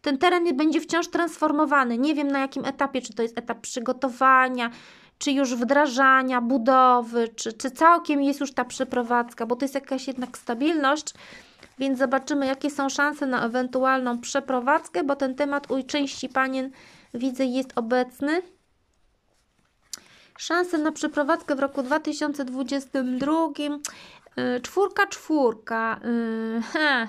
Speaker 1: Ten teren będzie wciąż transformowany. Nie wiem na jakim etapie, czy to jest etap przygotowania, czy już wdrażania, budowy, czy, czy całkiem jest już ta przeprowadzka, bo to jest jakaś jednak stabilność, więc zobaczymy, jakie są szanse na ewentualną przeprowadzkę, bo ten temat u części panien widzę jest obecny. Szanse na przeprowadzkę w roku 2022 e, czwórka, czwórka e, he,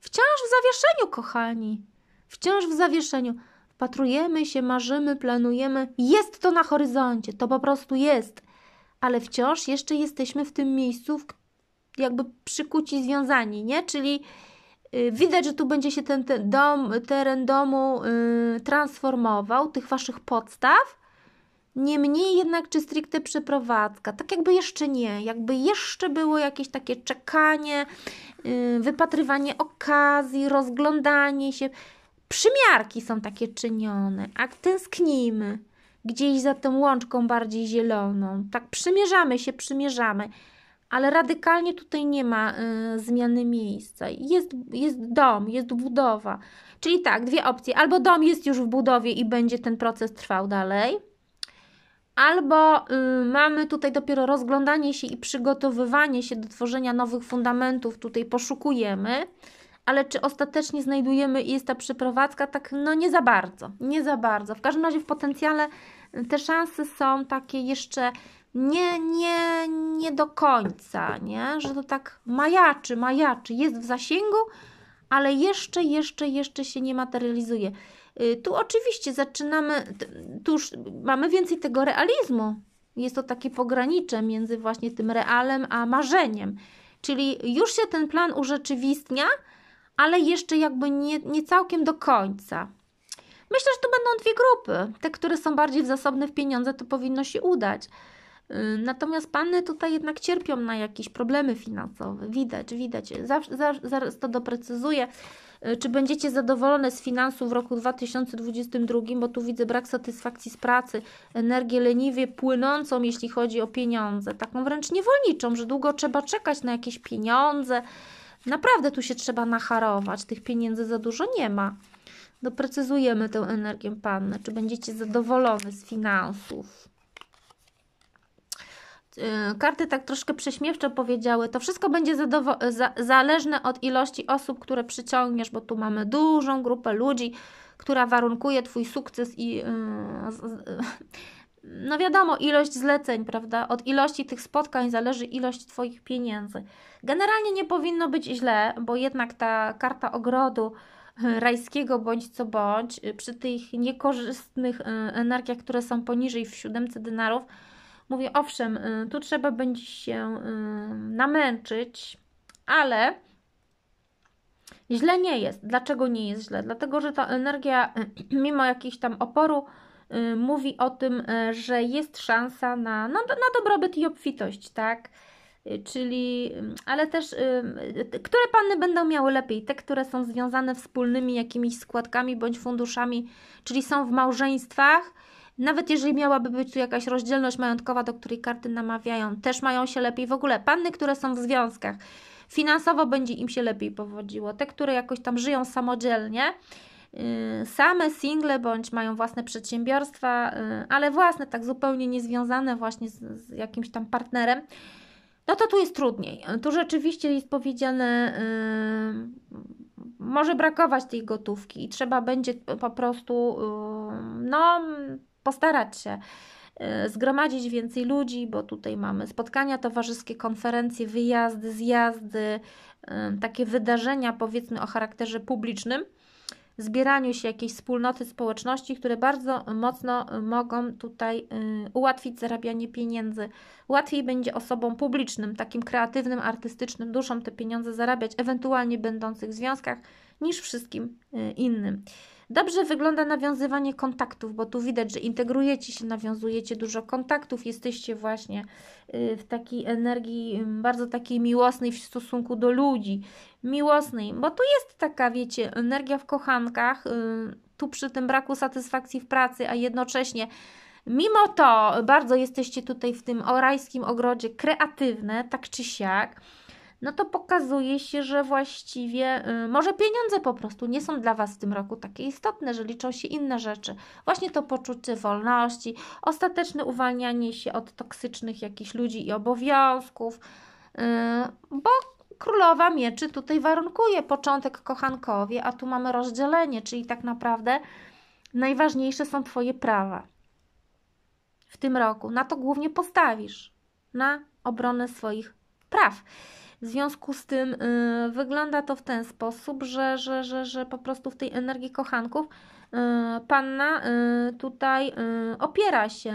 Speaker 1: wciąż w zawieszeniu kochani wciąż w zawieszeniu wpatrujemy się, marzymy, planujemy jest to na horyzoncie, to po prostu jest ale wciąż jeszcze jesteśmy w tym miejscu, w którym jakby przykuci, związani, nie? Czyli y, widać, że tu będzie się ten, ten dom, teren domu yy, transformował, tych Waszych podstaw. Niemniej jednak, czy stricte przeprowadzka, tak jakby jeszcze nie, jakby jeszcze było jakieś takie czekanie, yy, wypatrywanie okazji, rozglądanie się. Przymiarki są takie czynione, a tęsknijmy gdzieś za tą łączką bardziej zieloną. Tak przymierzamy się, przymierzamy ale radykalnie tutaj nie ma y, zmiany miejsca. Jest, jest dom, jest budowa. Czyli tak, dwie opcje. Albo dom jest już w budowie i będzie ten proces trwał dalej, albo y, mamy tutaj dopiero rozglądanie się i przygotowywanie się do tworzenia nowych fundamentów, tutaj poszukujemy, ale czy ostatecznie znajdujemy i jest ta przeprowadzka? Tak, no nie za bardzo, nie za bardzo. W każdym razie w potencjale te szanse są takie jeszcze nie, nie, nie do końca, nie? Że to tak majaczy, majaczy, jest w zasięgu, ale jeszcze, jeszcze, jeszcze się nie materializuje. Y, tu oczywiście zaczynamy, tu już mamy więcej tego realizmu. Jest to takie pogranicze między właśnie tym realem a marzeniem. Czyli już się ten plan urzeczywistnia, ale jeszcze jakby nie, nie całkiem do końca. Myślę, że tu będą dwie grupy. Te, które są bardziej zasobne w pieniądze, to powinno się udać. Y, natomiast panny tutaj jednak cierpią na jakieś problemy finansowe. Widać, widać. Zawsze, zaraz to doprecyzuję. Y, czy będziecie zadowolone z finansów w roku 2022, bo tu widzę brak satysfakcji z pracy, energię leniwie płynącą, jeśli chodzi o pieniądze, taką wręcz niewolniczą, że długo trzeba czekać na jakieś pieniądze. Naprawdę tu się trzeba nacharować, tych pieniędzy za dużo nie ma. Doprecyzujemy tę energię panny, czy będziecie zadowolone z finansów. Y, karty tak troszkę prześmiewczo powiedziały, to wszystko będzie za zależne od ilości osób, które przyciągniesz, bo tu mamy dużą grupę ludzi, która warunkuje Twój sukces i y, y, no wiadomo, ilość zleceń, prawda? Od ilości tych spotkań zależy ilość Twoich pieniędzy. Generalnie nie powinno być źle, bo jednak ta karta ogrodu rajskiego bądź co bądź przy tych niekorzystnych energiach, które są poniżej w siódemce denarów, Mówię, owszem, y, tu trzeba będzie się y, namęczyć, ale źle nie jest. Dlaczego nie jest źle? Dlatego, że ta energia, mimo jakichś tam oporu, y, mówi o tym, że jest szansa na, na, no, na dobrobyt i obfitość, tak? Czyli, ale też, które panny będą miały lepiej? Te, które są związane wspólnymi jakimiś składkami bądź funduszami, czyli są w małżeństwach, nawet jeżeli miałaby być tu jakaś rozdzielność majątkowa, do której karty namawiają, też mają się lepiej. W ogóle panny, które są w związkach, finansowo będzie im się lepiej powodziło. Te, które jakoś tam żyją samodzielnie, y, same single bądź mają własne przedsiębiorstwa, y, ale własne, tak zupełnie niezwiązane właśnie z, z, jakimś tam partnerem, no to tu jest trudniej. Tu rzeczywiście jest powiedziane, yy, może brakować tej gotówki i trzeba będzie po prostu, y, no postarać się e, zgromadzić więcej ludzi, bo tutaj mamy spotkania towarzyskie, konferencje, wyjazdy, zjazdy, e, takie wydarzenia powiedzmy o charakterze publicznym, zbieraniu się jakiejś wspólnoty, społeczności, które bardzo mocno mogą tutaj e, ułatwić zarabianie pieniędzy. Łatwiej będzie osobom publicznym, takim kreatywnym, artystycznym duszom te pieniądze zarabiać, ewentualnie będących w związkach, niż wszystkim innym. Dobrze wygląda nawiązywanie kontaktów, bo tu widać, że integrujecie się, nawiązujecie dużo kontaktów, jesteście właśnie y, w takiej energii mm, bardzo takiej miłosnej w stosunku do ludzi, miłosnej, bo tu jest taka, wiecie, energia w kochankach, y, tu przy tym braku satysfakcji w pracy, a jednocześnie Mimo to bardzo jesteście tutaj w tym orajskim ogrodzie kreatywne, tak czy siak no to pokazuje się, że właściwie y, może pieniądze po prostu nie są dla Was w tym roku takie istotne, że liczą się inne rzeczy. Właśnie to poczucie wolności, ostateczne uwalnianie się od toksycznych jakichś ludzi i obowiązków, y, bo królowa mieczy tutaj warunkuje początek kochankowie, a tu mamy rozdzielenie, czyli tak naprawdę najważniejsze są Twoje prawa w tym roku. Na to głównie postawisz, na obronę swoich praw. W związku z tym y, wygląda to w ten sposób, że, że, że, że po prostu w tej energii kochanków y, panna y, tutaj opiera się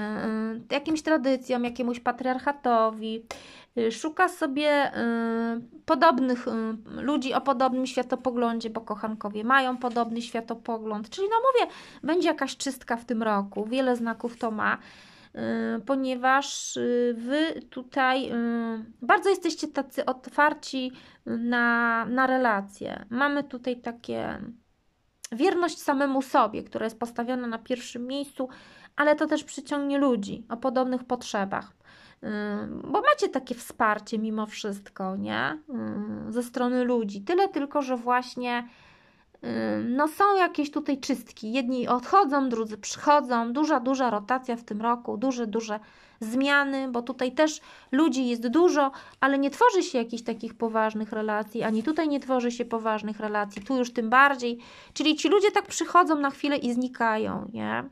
Speaker 1: jakimś tradycjom, jakiemuś patriarchatowi, szuka sobie y, podobnych y, ludzi o podobnym światopoglądzie, bo kochankowie mają podobny światopogląd. Czyli no mówię, będzie jakaś czystka w tym roku, wiele znaków to ma. Y, ponieważ y, Wy tutaj y, bardzo jesteście tacy otwarci na, na relacje. Mamy tutaj takie wierność samemu sobie, która jest postawiona na pierwszym miejscu, ale to też przyciągnie ludzi o podobnych potrzebach. Bo macie takie wsparcie mimo wszystko, nie? Ze strony ludzi. Tyle tylko, że właśnie no są jakieś tutaj czystki. Jedni odchodzą, drudzy przychodzą. Duża, duża rotacja w tym roku, duże, duże zmiany, bo tutaj też ludzi jest dużo, ale nie tworzy się jakichś takich poważnych relacji, ani tutaj nie tworzy się poważnych relacji, tu już tym bardziej. Czyli ci ludzie tak przychodzą na chwilę i znikają, nie?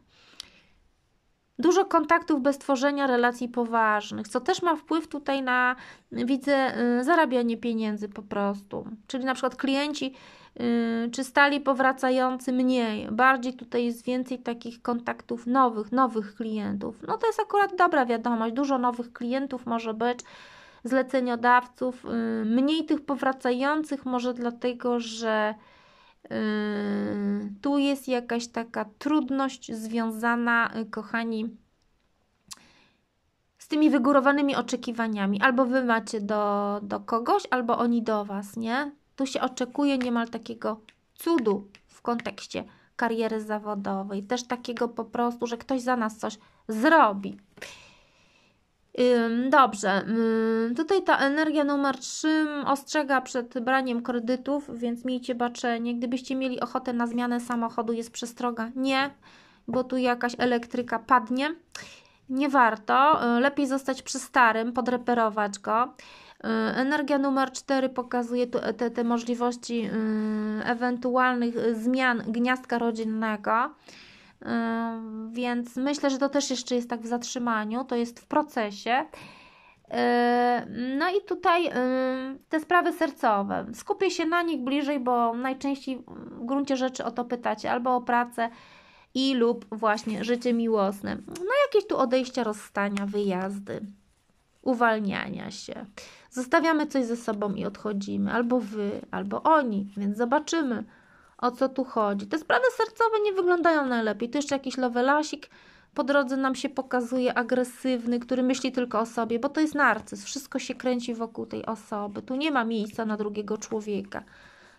Speaker 1: Dużo kontaktów bez tworzenia relacji poważnych, co też ma wpływ tutaj na, widzę, y, zarabianie pieniędzy po prostu. Czyli na przykład klienci Y, czy stali powracający mniej. Bardziej tutaj jest więcej takich kontaktów nowych, nowych klientów. No to jest akurat dobra wiadomość, dużo nowych klientów może być, zleceniodawców, y, mniej tych powracających może dlatego, że y, tu jest jakaś taka trudność związana, kochani, z tymi wygórowanymi oczekiwaniami. Albo wy macie do, do kogoś, albo oni do was, nie? Tu się oczekuje niemal takiego cudu w kontekście kariery zawodowej, też takiego po prostu, że ktoś za nas coś zrobi. Dobrze, tutaj ta energia numer 3 ostrzega przed braniem kredytów, więc miejcie baczenie. Gdybyście mieli ochotę na zmianę samochodu, jest przestroga. Nie, bo tu jakaś elektryka padnie. Nie warto, lepiej zostać przy starym, podreperować go. E, energia numer 4 pokazuje te, te możliwości y, ewentualnych y, zmian gniazdka rodzinnego. Y, więc myślę, że to też jeszcze jest tak w zatrzymaniu, to jest w procesie. No i tutaj te sprawy sercowe. Skupię się na nich bliżej, bo najczęściej w gruncie rzeczy o to pytacie, albo o pracę i lub właśnie życie miłosne. No jakieś tu odejścia, rozstania, wyjazdy uwalniania się. Zostawiamy coś ze sobą i odchodzimy, albo wy, albo oni, więc zobaczymy, o co tu chodzi. Te sprawy sercowe nie wyglądają najlepiej. Tu jeszcze jakiś lowelasik po drodze nam się pokazuje agresywny, który myśli tylko o sobie, bo to jest narcyz. Wszystko się kręci wokół tej osoby. Tu nie ma miejsca na drugiego człowieka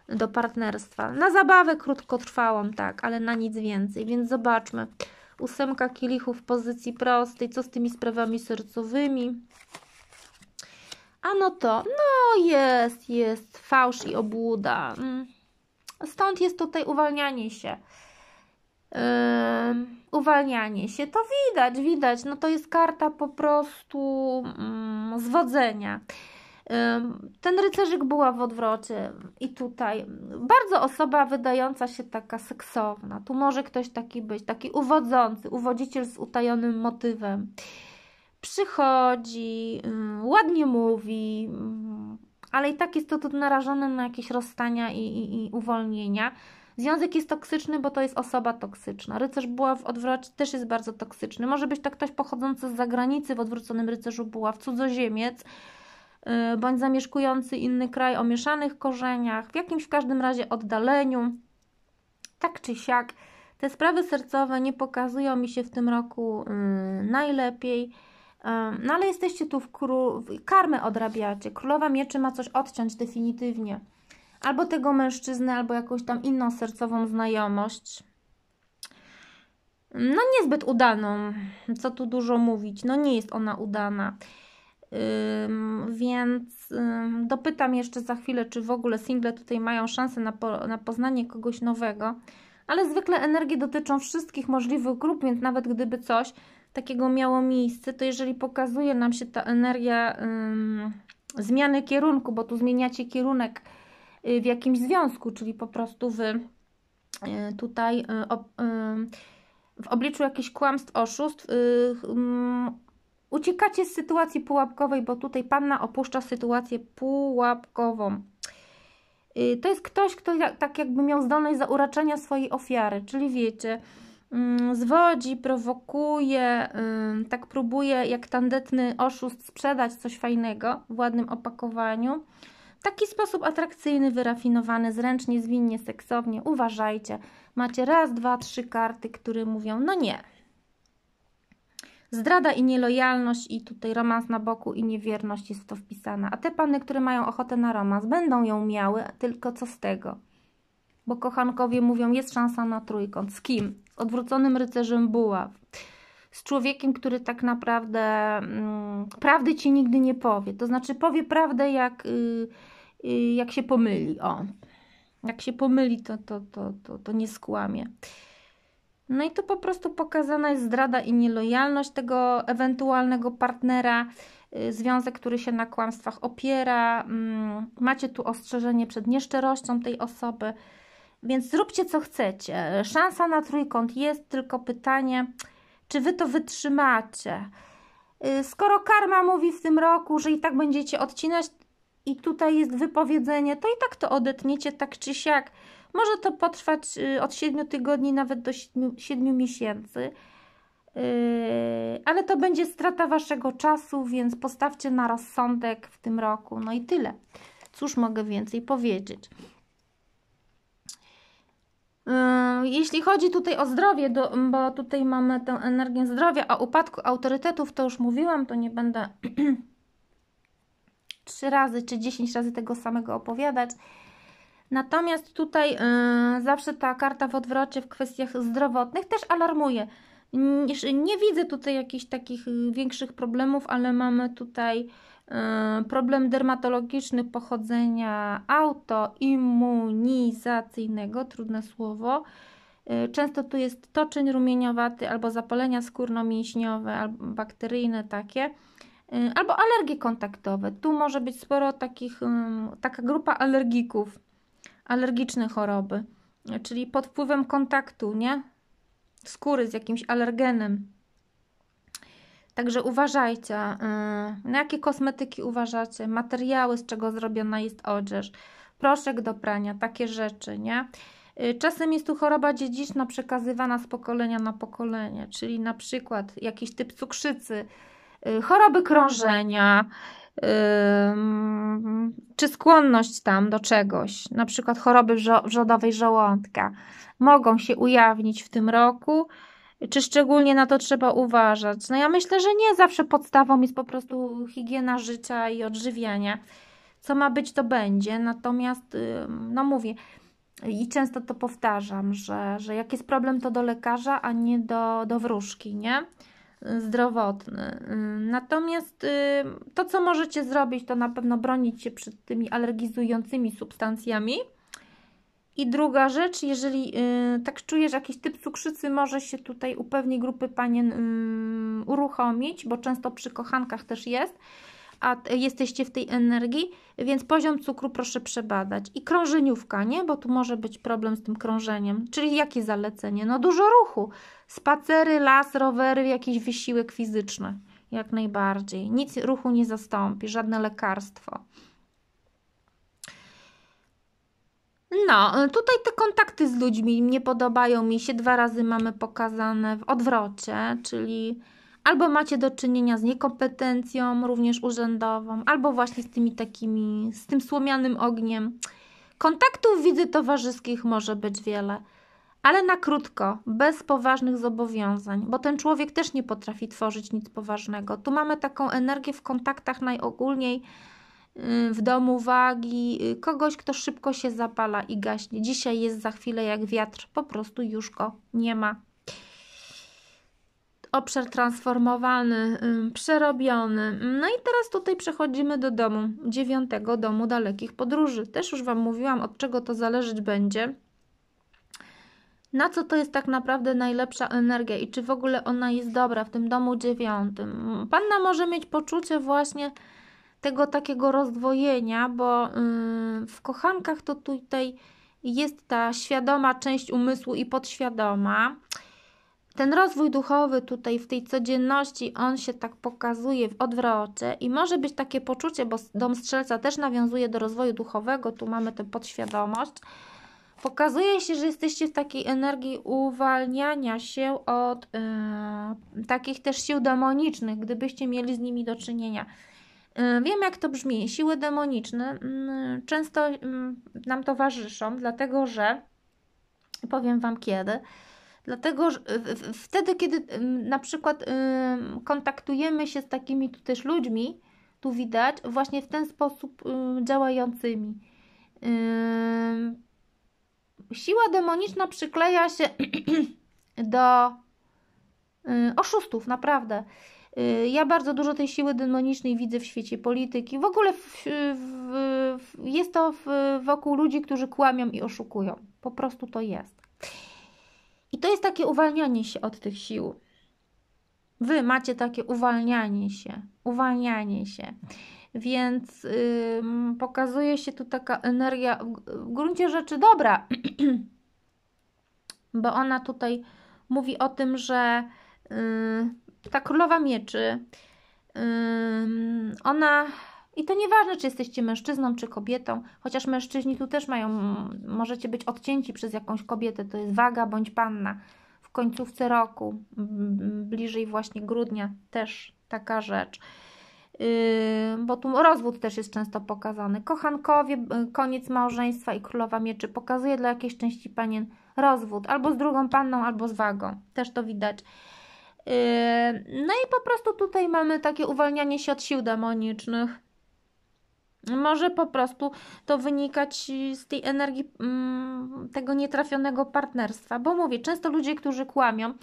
Speaker 1: do partnerstwa. Na zabawę krótkotrwałą, tak, ale na nic więcej. Więc zobaczmy. Ósemka kielichów w pozycji prostej. Co z tymi sprawami sercowymi? Ano to, no jest, jest fałsz i obłuda. Mm. Stąd jest tutaj uwalnianie się. Yy, uwalnianie się, to widać, widać. No to jest karta po prostu mm, zwodzenia. ten rycerzyk była w odwrocie i tutaj bardzo osoba wydająca się taka seksowna. Tu może ktoś taki być, taki uwodzący, uwodziciel z utajonym motywem przychodzi, mm, ładnie mówi, mm, ale i tak jest to tutaj narażone na jakieś rozstania i, i, i, uwolnienia. Związek jest toksyczny, bo to jest osoba toksyczna. Rycerz buław w odwrocie też jest bardzo toksyczny. Może być to tak ktoś pochodzący z zagranicy w odwróconym rycerzu buław, cudzoziemiec, y, bądź zamieszkujący inny kraj o mieszanych korzeniach, w jakimś w każdym razie oddaleniu. Tak czy siak, te sprawy sercowe nie pokazują mi się w tym roku y, najlepiej. No ale jesteście tu w król... Karmy odrabiacie. Królowa mieczy ma coś odciąć definitywnie. Albo tego mężczyznę, albo jakąś tam inną sercową znajomość. No niezbyt udaną. Co tu dużo mówić. No nie jest ona udana. Ym, więc ym, dopytam jeszcze za chwilę, czy w ogóle single tutaj mają szansę na, po, na poznanie kogoś nowego. Ale zwykle energie dotyczą wszystkich możliwych grup, więc nawet gdyby coś, takiego miało miejsce, to jeżeli pokazuje nam się ta energia ym, zmiany kierunku, bo tu zmieniacie kierunek y, w jakimś związku, czyli po prostu wy y, tutaj y, w obliczu jakichś kłamstw, oszustw uciekacie z sytuacji pułapkowej, bo tutaj panna opuszcza sytuację pułapkową. To jest ktoś, kto tak jakby miał zdolność zauraczenia swojej ofiary, czyli wiecie, Mm, zwodzi, prowokuje, tak próbuje jak tandetny oszust sprzedać coś fajnego w ładnym opakowaniu. W taki sposób atrakcyjny, wyrafinowany, zręcznie, zwinnie, seksownie. Uważajcie, macie raz, dwa, trzy karty, które mówią no nie. Zdrada i nielojalność i tutaj romans na boku i niewierność jest to wpisana. A te panny, które mają ochotę na romans, będą ją miały, tylko co z tego? Bo kochankowie mówią, jest szansa na trójkąt. Z kim? z odwróconym rycerzem buław, z człowiekiem, który tak naprawdę mm, prawdy ci nigdy nie powie. To znaczy powie prawdę, jak, y, y, jak się pomyli. O. Jak się pomyli, to, to, to, to, to nie skłamie. No i to po prostu pokazana jest zdrada i nielojalność tego ewentualnego partnera, y, związek, który się na kłamstwach opiera. Mm, macie tu ostrzeżenie przed nieszczerością tej osoby. Więc zróbcie co chcecie. Szansa na trójkąt jest, tylko pytanie, czy wy to wytrzymacie. Y, skoro karma mówi w tym roku, że i tak będziecie odcinać, i tutaj jest wypowiedzenie, to i tak to odetniecie tak czy siak. Może to potrwać y, od 7 tygodni nawet do 7, 7 miesięcy. Y, ale to będzie strata Waszego czasu, więc postawcie na rozsądek w tym roku. No i tyle. Cóż mogę więcej powiedzieć? Jeśli chodzi tutaj o zdrowie, bo tutaj mamy tę energię zdrowia, a upadku autorytetów to już mówiłam, to nie będę trzy razy czy dziesięć razy tego samego opowiadać. Natomiast tutaj y, zawsze ta karta w odwrocie w kwestiach zdrowotnych też alarmuje. Nie, widzę tutaj jakichś takich y, większych problemów, ale mamy tutaj E, problem dermatologiczny pochodzenia autoimmunizacyjnego, trudne słowo. E, często tu jest toczyń rumieniowaty albo zapalenia skórno-mięśniowe, albo bakteryjne takie, e, albo alergie kontaktowe. Tu może być sporo takich, taka grupa alergików, alergiczne choroby, czyli pod wpływem kontaktu, nie? Skóry z jakimś alergenem. Także uważajcie, y, na jakie kosmetyki uważacie, materiały, z czego zrobiona jest odzież, proszek do prania, takie rzeczy, nie? Y, czasem jest tu choroba dziedziczna przekazywana z pokolenia na pokolenie, czyli na przykład jakiś typ cukrzycy, y, choroby krążenia, mm, czy skłonność tam do czegoś, na przykład choroby wrzodowej żołądka, mogą się ujawnić w tym roku, czy szczególnie na to trzeba uważać? No ja myślę, że nie. Zawsze podstawą jest po prostu higiena życia i odżywiania. Co ma być, to będzie. Natomiast, no mówię, i często to powtarzam, że, że jak jest problem, to do lekarza, a nie do, do wróżki, nie? Zdrowotny. Natomiast to, co możecie zrobić, to na pewno bronić się przed tymi alergizującymi substancjami i druga rzecz, jeżeli yy, tak czujesz, jakiś typ cukrzycy może się tutaj u pewnej grupy panien yy, uruchomić, bo często przy kochankach też jest, a jesteście w tej energii, więc poziom cukru proszę przebadać. I krążeniówka, nie? Bo tu może być problem z tym krążeniem. Czyli jakie zalecenie? No dużo ruchu. Spacery, las, rowery, jakiś wysiłek fizyczny. Jak najbardziej. Nic ruchu nie zastąpi, żadne lekarstwo. No, y, tutaj te kontakty z ludźmi nie podobają mi się. Dwa razy mamy pokazane w odwrocie, czyli albo macie do czynienia z niekompetencją, również urzędową, albo właśnie z tymi takimi, z tym słomianym ogniem. Kontaktów widzy towarzyskich może być wiele, ale na krótko, bez poważnych zobowiązań, bo ten człowiek też nie potrafi tworzyć nic poważnego. Tu mamy taką energię w kontaktach najogólniej Y, w domu wagi, y, kogoś, kto szybko się zapala i gaśnie. Dzisiaj jest za chwilę jak wiatr, po prostu już go nie ma. Obszar transformowany, y, przerobiony. No i teraz tutaj przechodzimy do domu, dziewiątego domu dalekich podróży. Też już Wam mówiłam, od czego to zależeć będzie. Na co to jest tak naprawdę najlepsza energia i czy w ogóle ona jest dobra w tym domu dziewiątym? Panna może mieć poczucie właśnie, tego takiego rozdwojenia, bo mm, w kochankach to tutaj jest ta świadoma część umysłu i podświadoma. Ten rozwój duchowy tutaj w tej codzienności, on się tak pokazuje w odwrocie i może być takie poczucie, bo dom strzelca też nawiązuje do rozwoju duchowego, tu mamy tę podświadomość. Pokazuje się, że jesteście w takiej energii uwalniania się od yy, takich też sił demonicznych, gdybyście mieli z nimi do czynienia. E, wiem, jak to brzmi. Siły demoniczne mm, często mm, nam towarzyszą, dlatego że powiem Wam kiedy. Dlatego, że wtedy, kiedy mm, na przykład y, kontaktujemy się z takimi tu też ludźmi, tu widać, właśnie w ten sposób y, działającymi. Y, siła demoniczna przykleja się do oszustów, naprawdę. Y, ja bardzo dużo tej siły demonicznej widzę w świecie polityki. W ogóle w, w, w, jest to wokół ludzi, którzy kłamią i oszukują. Po prostu to jest. I to jest takie uwalnianie się od tych sił. Wy macie takie uwalnianie się, uwalnianie się. Więc yy, pokazuje się tu taka energia w gruncie rzeczy dobra, bo ona tutaj mówi o tym, że. Yy, ta królowa mieczy, ona i to nieważne, czy jesteście mężczyzną, czy kobietą, chociaż mężczyźni tu też mają, możecie być odcięci przez jakąś kobietę, to jest waga bądź panna. W końcówce roku, mm, bliżej właśnie grudnia, też taka rzecz. Yy, bo tu rozwód też jest często pokazany. Kochankowie, y, koniec małżeństwa i królowa mieczy pokazuje dla jakiejś części panien rozwód albo z drugą panną, albo z wagą. Też to widać. Yy, no i po prostu tutaj mamy takie uwalnianie się od sił demonicznych. Może po prostu to wynikać z tej energii mm, tego nietrafionego partnerstwa, bo mówię, często ludzie, którzy kłamią,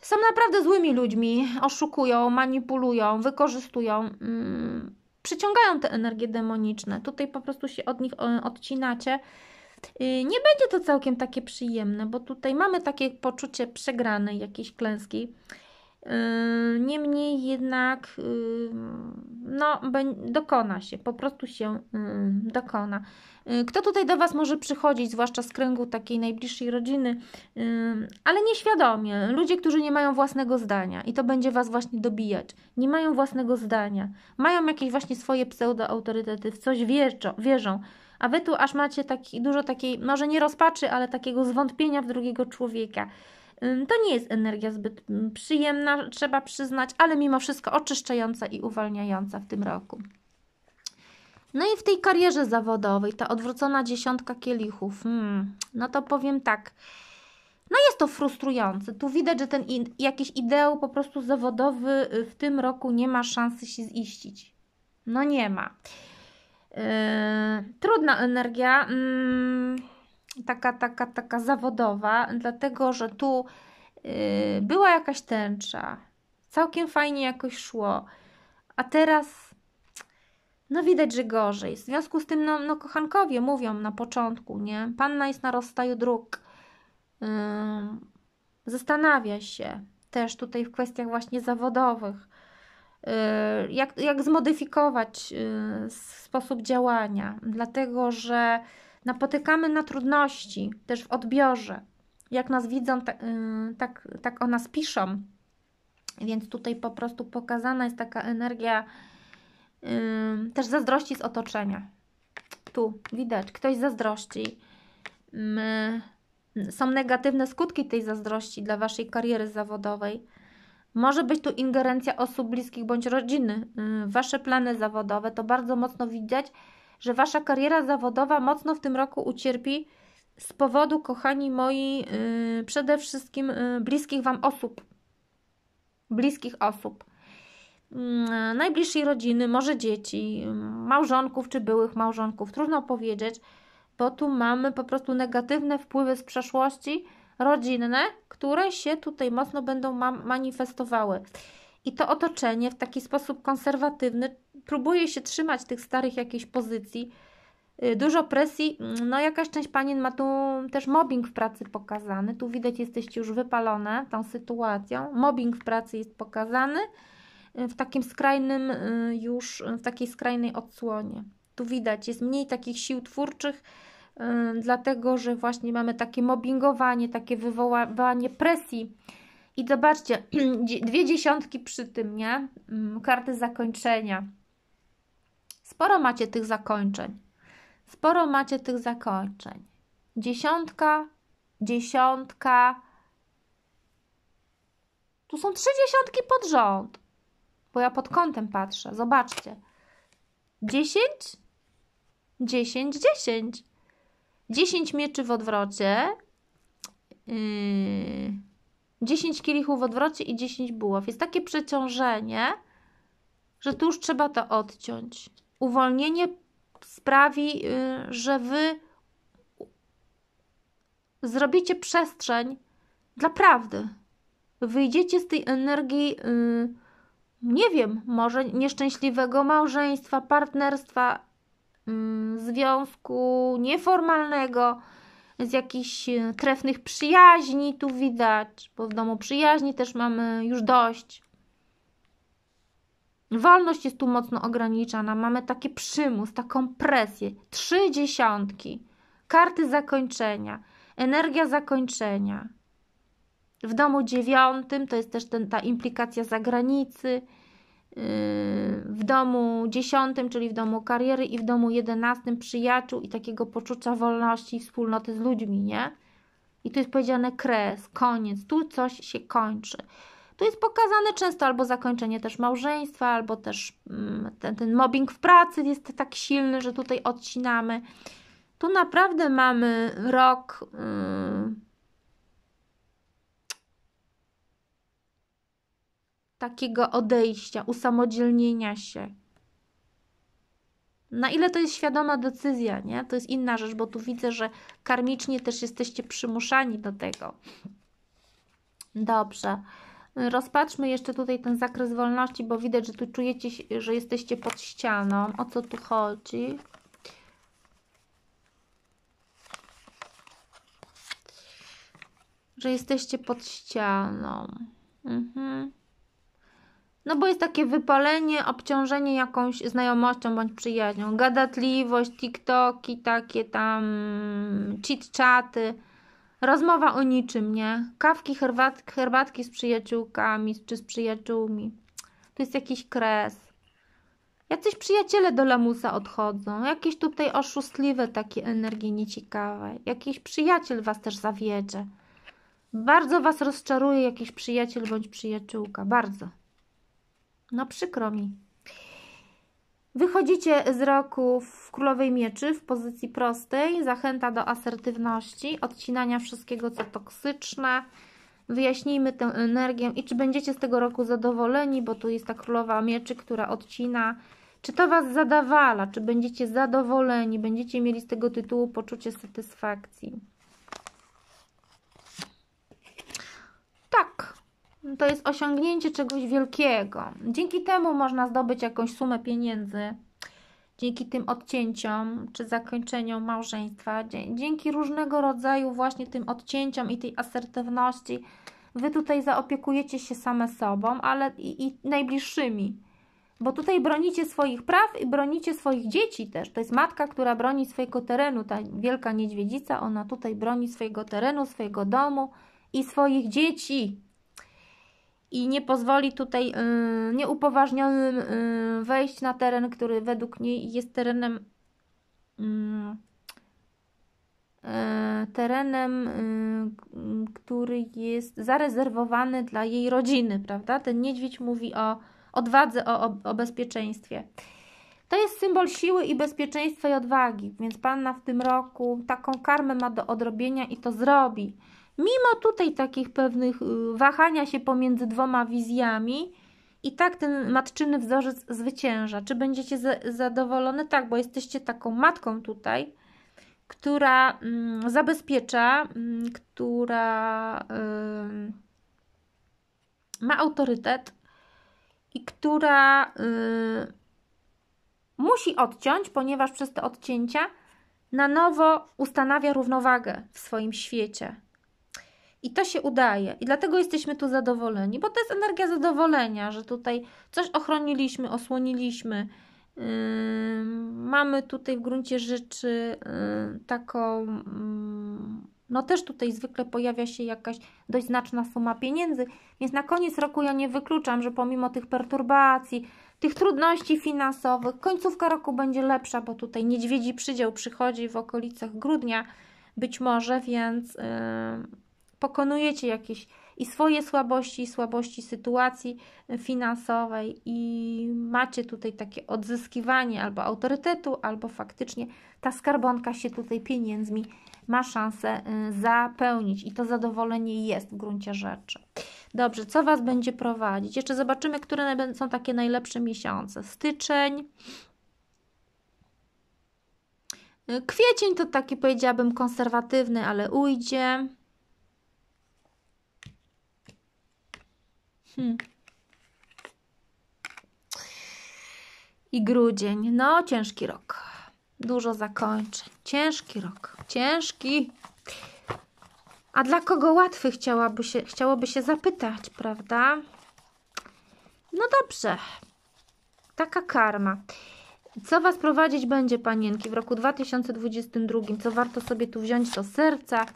Speaker 1: są naprawdę złymi ludźmi, oszukują, manipulują, wykorzystują, mm, przyciągają te energie demoniczne. Tutaj po prostu się od nich e, odcinacie Y, nie będzie to całkiem takie przyjemne, bo tutaj mamy takie poczucie przegranej, jakiejś klęski. Y, niemniej jednak y, no, dokona się, po prostu się mm, dokona. Kto tutaj do Was może przychodzić, zwłaszcza z kręgu takiej najbliższej rodziny, ale nieświadomie, ludzie, którzy nie mają własnego zdania i to będzie Was właśnie dobijać, nie mają własnego zdania, mają jakieś właśnie swoje pseudoautorytety, w coś wierzą, wierzą a wy tu aż macie taki, dużo takiej, może nie rozpaczy, ale takiego zwątpienia w drugiego człowieka. To nie jest energia zbyt przyjemna, trzeba przyznać, ale mimo wszystko oczyszczająca i uwalniająca w tym roku. No i w tej karierze zawodowej, ta odwrócona dziesiątka kielichów, hmm, no to powiem tak. No jest to frustrujące. Tu widać, że ten in, jakiś ideał po prostu zawodowy y, w tym roku nie ma szansy się ziścić. No nie ma. Yy, trudna energia, mm, taka, taka, taka zawodowa, dlatego że tu yy, była jakaś tęcza, całkiem fajnie jakoś szło, a teraz no widać, że gorzej. W związku z tym, no, no kochankowie mówią na początku, nie? Panna jest na rozstaju dróg. Yy, zastanawia się też tutaj w kwestiach właśnie zawodowych. Y, jak, jak zmodyfikować y, sposób działania, dlatego że napotykamy na trudności też w odbiorze. Jak nas widzą, tak, tak, tak o nas piszą. Więc tutaj po prostu pokazana jest taka energia też zazdrości z otoczenia. Tu widać, ktoś zazdrości. Są negatywne skutki tej zazdrości dla Waszej kariery zawodowej może być tu ingerencja osób bliskich bądź rodziny. Y, wasze plany zawodowe to bardzo mocno widać, że wasza kariera zawodowa mocno w tym roku ucierpi z powodu, kochani moi, y, przede wszystkim y, bliskich wam osób. Bliskich osób. Najbliższej rodziny, może dzieci, małżonków czy byłych małżonków, trudno powiedzieć, bo tu mamy po prostu negatywne wpływy z przeszłości rodzinne, które się tutaj mocno będą ma manifestowały. I to otoczenie w taki sposób konserwatywny próbuje się trzymać tych starych jakichś pozycji, y, dużo presji. Mm, no, jakaś część panien ma tu też mobbing w pracy pokazany. Tu widać, jesteście już wypalone tą sytuacją. Mobbing w pracy jest pokazany y, w takim skrajnym, y, już w takiej skrajnej odsłonie. Tu widać, jest mniej takich sił twórczych, dlatego że właśnie mamy takie mobbingowanie, takie wywoływanie presji. I zobaczcie, dwie dziesiątki przy tym, nie? Mm, karty zakończenia. Sporo macie tych zakończeń. Sporo macie tych zakończeń. Dziesiątka, dziesiątka. Tu są trzy dziesiątki pod rząd. Bo ja pod kątem patrzę. Zobaczcie. Dziesięć, dziesięć, dziesięć. 10 mieczy w odwrocie, yy, 10 kielichów w odwrocie i 10 buław. Jest takie przeciążenie, że tu już trzeba to odciąć. Uwolnienie sprawi, yy, że Wy zrobicie przestrzeń dla prawdy. Wyjdziecie z tej energii, yy, nie wiem, może nieszczęśliwego małżeństwa, partnerstwa, Mm, związku nieformalnego, z jakichś e, trefnych przyjaźni tu widać, bo w domu przyjaźni też mamy już dość. Wolność jest tu mocno ograniczana, mamy taki przymus, taką presję. Trzy dziesiątki, karty zakończenia, energia zakończenia. W domu dziewiątym to jest też ten, ta implikacja zagranicy, w domu dziesiątym, czyli w domu kariery i w domu jedenastym przyjaciół i takiego poczucia wolności i wspólnoty z ludźmi, nie? I tu jest powiedziane kres, koniec, tu coś się kończy. Tu jest pokazane często albo zakończenie też małżeństwa, albo też mm, ten, ten mobbing w pracy jest tak silny, że tutaj odcinamy. Tu naprawdę mamy rok... Yy, takiego odejścia, usamodzielnienia się. Na ile to jest świadoma decyzja, nie? To jest inna rzecz, bo tu widzę, że karmicznie też jesteście przymuszani do tego. Dobrze. Rozpatrzmy jeszcze tutaj ten zakres wolności, bo widać, że tu czujecie, że jesteście pod ścianą. O co tu chodzi? Że jesteście pod ścianą. Mhm. No bo jest takie wypalenie, obciążenie jakąś znajomością bądź przyjaźnią, gadatliwość, TikToki, takie tam chit-chaty, rozmowa o niczym, nie? Kawki, herbat, herbatki z przyjaciółkami czy z przyjaciółmi. To jest jakiś kres. Jacyś przyjaciele do lamusa odchodzą, jakieś tutaj oszustliwe takie energie nieciekawe. Jakiś przyjaciel was też zawiedzie. Bardzo was rozczaruje jakiś przyjaciel bądź przyjaciółka, bardzo. No przykro mi. Wychodzicie z roku w Królowej Mieczy w pozycji prostej, zachęta do asertywności, odcinania wszystkiego co toksyczne. Wyjaśnijmy tę energię i czy będziecie z tego roku zadowoleni, bo tu jest ta Królowa Mieczy, która odcina. Czy to Was zadawala, czy będziecie zadowoleni, będziecie mieli z tego tytułu poczucie satysfakcji. Tak, to jest osiągnięcie czegoś wielkiego. Dzięki temu można zdobyć jakąś sumę pieniędzy, dzięki tym odcięciom czy zakończeniom małżeństwa, dzięki różnego rodzaju właśnie tym odcięciom i tej asertywności. Wy tutaj zaopiekujecie się same sobą, ale i, i najbliższymi. Bo tutaj bronicie swoich praw i bronicie swoich dzieci też. To jest matka, która broni swojego terenu, ta wielka niedźwiedzica, ona tutaj broni swojego terenu, swojego domu i swoich dzieci i nie pozwoli tutaj y, nieupoważnionym y, wejść na teren, który według niej jest terenem mm, y, terenem, który jest zarezerwowany dla jej rodziny, prawda? Ten niedźwiedź mówi o odwadze, o, o, o bezpieczeństwie. To jest symbol siły i bezpieczeństwa i odwagi, więc panna w tym roku taką karmę ma do odrobienia i to zrobi. Mimo tutaj takich pewnych y, wahania się pomiędzy dwoma wizjami, i tak ten matczyny wzorzec zwycięża. Czy będziecie zadowolone? Tak, bo jesteście taką matką tutaj, która mm, zabezpiecza, mm, która y, ma autorytet i która y, musi odciąć, ponieważ przez te odcięcia na nowo ustanawia równowagę w swoim świecie. I to się udaje. I dlatego jesteśmy tu zadowoleni, bo to jest energia zadowolenia, że tutaj coś ochroniliśmy, osłoniliśmy. Yy, mamy tutaj w gruncie rzeczy yy, taką. Yy, no też tutaj zwykle pojawia się jakaś dość znaczna suma pieniędzy, więc na koniec roku ja nie wykluczam, że pomimo tych perturbacji, tych trudności finansowych, końcówka roku będzie lepsza, bo tutaj niedźwiedzi przydział przychodzi w okolicach grudnia być może, więc y, pokonujecie jakieś i swoje słabości, i słabości sytuacji e, finansowej, i macie tutaj takie odzyskiwanie albo autorytetu, albo faktycznie ta skarbonka się tutaj pieniędzmi ma szansę e, zapełnić i to zadowolenie jest w gruncie rzeczy. Dobrze, co Was będzie prowadzić? Jeszcze zobaczymy, które są takie najlepsze miesiące. Styczeń, e, kwiecień to taki powiedziałabym konserwatywny, ale ujdzie. Hmm. I grudzień. No, ciężki rok. Dużo zakończeń. Ciężki rok. Ciężki. A dla kogo łatwy chciałaby się, chciałoby się zapytać, prawda? No dobrze. Taka karma. Co Was prowadzić będzie, panienki, w roku 2022? Co warto sobie tu wziąć do serca?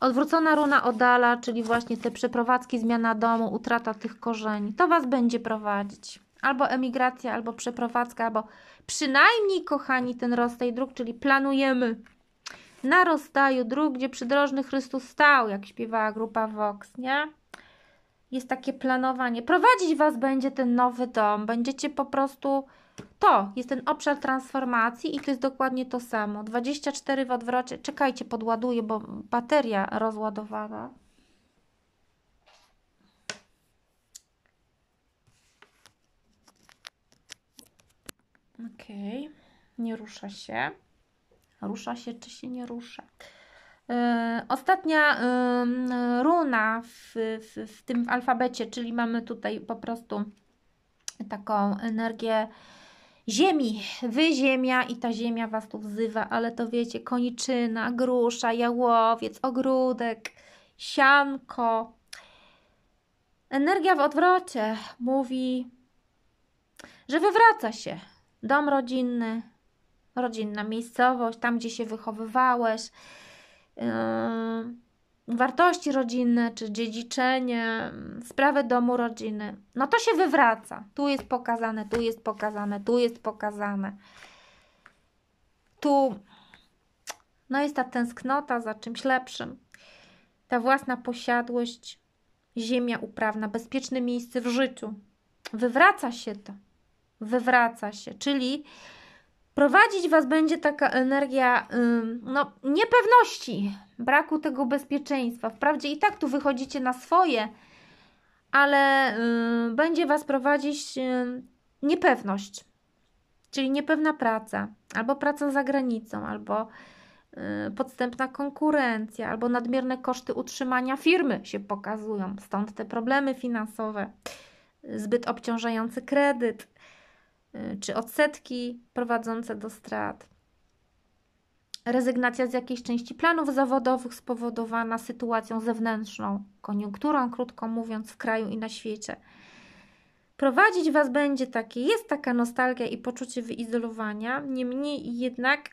Speaker 1: Odwrócona runa odala, czyli właśnie te przeprowadzki, zmiana domu, utrata tych korzeni. To Was będzie prowadzić. Albo emigracja, albo przeprowadzka, albo przynajmniej, kochani, ten rozstaj dróg, czyli planujemy na rozstaju dróg, gdzie przydrożny Chrystus stał, jak śpiewała grupa Vox, nie? Jest takie planowanie. Prowadzić Was będzie ten nowy dom. Będziecie po prostu to jest ten obszar transformacji i to jest dokładnie to samo. 24 w odwrocie. Czekajcie, podładuję, bo bateria rozładowana. Okej, okay. nie rusza się. Rusza się czy się nie rusza? Yy, ostatnia yy, runa w, w, w tym alfabecie, czyli mamy tutaj po prostu taką energię ziemi. Wy ziemia i ta ziemia was tu wzywa, ale to wiecie, koniczyna, grusza, jałowiec, ogródek, sianko. Energia w odwrocie mówi, że wywraca się dom rodzinny, rodzinna miejscowość, tam gdzie się wychowywałeś. Yy wartości rodzinne czy dziedziczenie, sprawy domu, rodziny, no to się wywraca. Tu jest pokazane, tu jest pokazane, tu jest pokazane. Tu no jest ta tęsknota za czymś lepszym, ta własna posiadłość, ziemia uprawna, bezpieczne miejsce w życiu. Wywraca się to. Wywraca się, czyli prowadzić Was będzie taka energia no, niepewności, braku tego bezpieczeństwa. Wprawdzie i tak tu wychodzicie na swoje, ale y, będzie Was prowadzić y, niepewność, czyli niepewna praca, albo praca za granicą, albo y, podstępna konkurencja, albo nadmierne koszty utrzymania firmy się pokazują, stąd te problemy finansowe, zbyt obciążający kredyt y, czy odsetki prowadzące do strat rezygnacja z jakiejś części planów zawodowych spowodowana sytuacją zewnętrzną, koniunkturą, krótko mówiąc, w kraju i na świecie. Prowadzić Was będzie taki, jest taka nostalgia i poczucie wyizolowania, niemniej jednak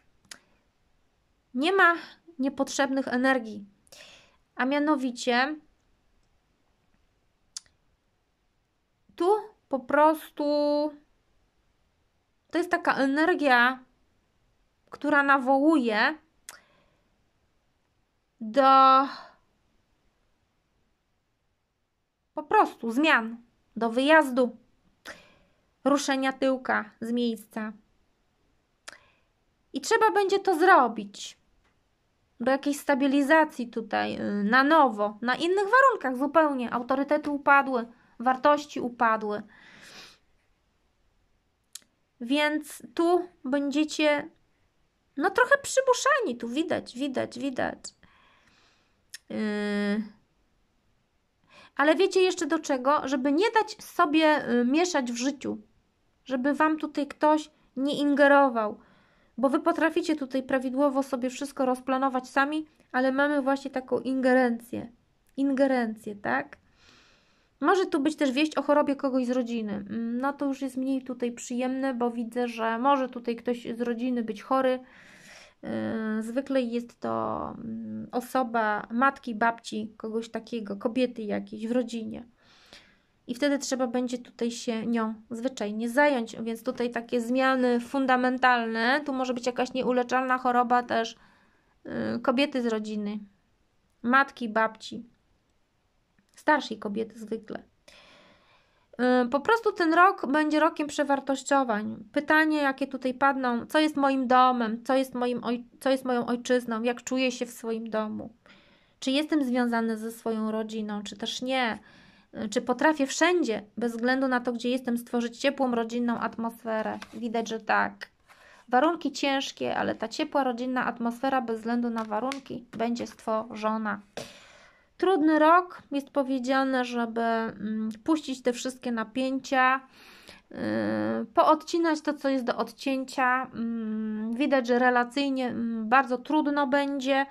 Speaker 1: nie ma niepotrzebnych energii. A mianowicie tu po prostu to jest taka energia która nawołuje do po prostu zmian, do wyjazdu, ruszenia tyłka z miejsca. I trzeba będzie to zrobić. Do jakiejś stabilizacji tutaj, y, na nowo, na innych warunkach zupełnie. Autorytety upadły, wartości upadły. Więc tu będziecie no trochę przybuszani tu widać, widać, widać. Yy. Ale wiecie jeszcze do czego? Żeby nie dać sobie y, mieszać w życiu. Żeby wam tutaj ktoś nie ingerował. Bo wy potraficie tutaj prawidłowo sobie wszystko rozplanować sami, ale mamy właśnie taką ingerencję. Ingerencję, tak? Może tu być też wieść o chorobie kogoś z rodziny. Mm, no to już jest mniej tutaj przyjemne, bo widzę, że może tutaj ktoś z rodziny być chory. Yy, zwykle jest to mm, osoba matki, babci, kogoś takiego, kobiety jakiejś w rodzinie. I wtedy trzeba będzie tutaj się nią zwyczajnie zająć. Więc tutaj takie zmiany fundamentalne. Tu może być jakaś nieuleczalna choroba też yy, kobiety z rodziny, matki, babci starszej kobiety zwykle. Y, po prostu ten rok będzie rokiem przewartościowań. Pytanie, jakie tutaj padną, co jest moim domem, co jest, moim oj- co jest moją ojczyzną, jak czuję się w swoim domu, czy jestem związany ze swoją rodziną, czy też nie, y, czy potrafię wszędzie, bez względu na to, gdzie jestem, stworzyć ciepłą, rodzinną atmosferę. Widać, że tak. Warunki ciężkie, ale ta ciepła, rodzinna atmosfera, bez względu na warunki, będzie stworzona. Trudny rok, jest powiedziane, żeby mm, puścić te wszystkie napięcia, yy, poodcinać to, co jest do odcięcia. Mm, widać, że relacyjnie mm, bardzo trudno będzie,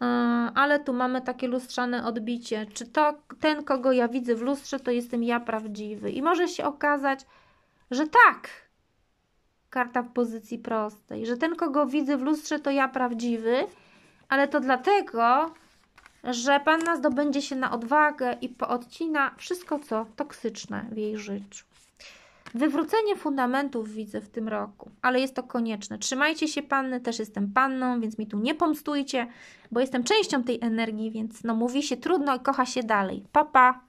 Speaker 1: yy, ale tu mamy takie lustrzane odbicie. Czy to ten, kogo ja widzę w lustrze, to jestem ja prawdziwy? I może się okazać, że tak. Karta w pozycji prostej, że ten, kogo widzę w lustrze, to ja prawdziwy, ale to dlatego, że panna zdobędzie się na odwagę i poodcina wszystko, co toksyczne w jej życiu. Wywrócenie fundamentów widzę w tym roku, ale jest to konieczne. Trzymajcie się panny, też jestem panną, więc mi tu nie pomstujcie, bo jestem częścią tej energii, więc no mówi się trudno i kocha się dalej. Papa. Pa.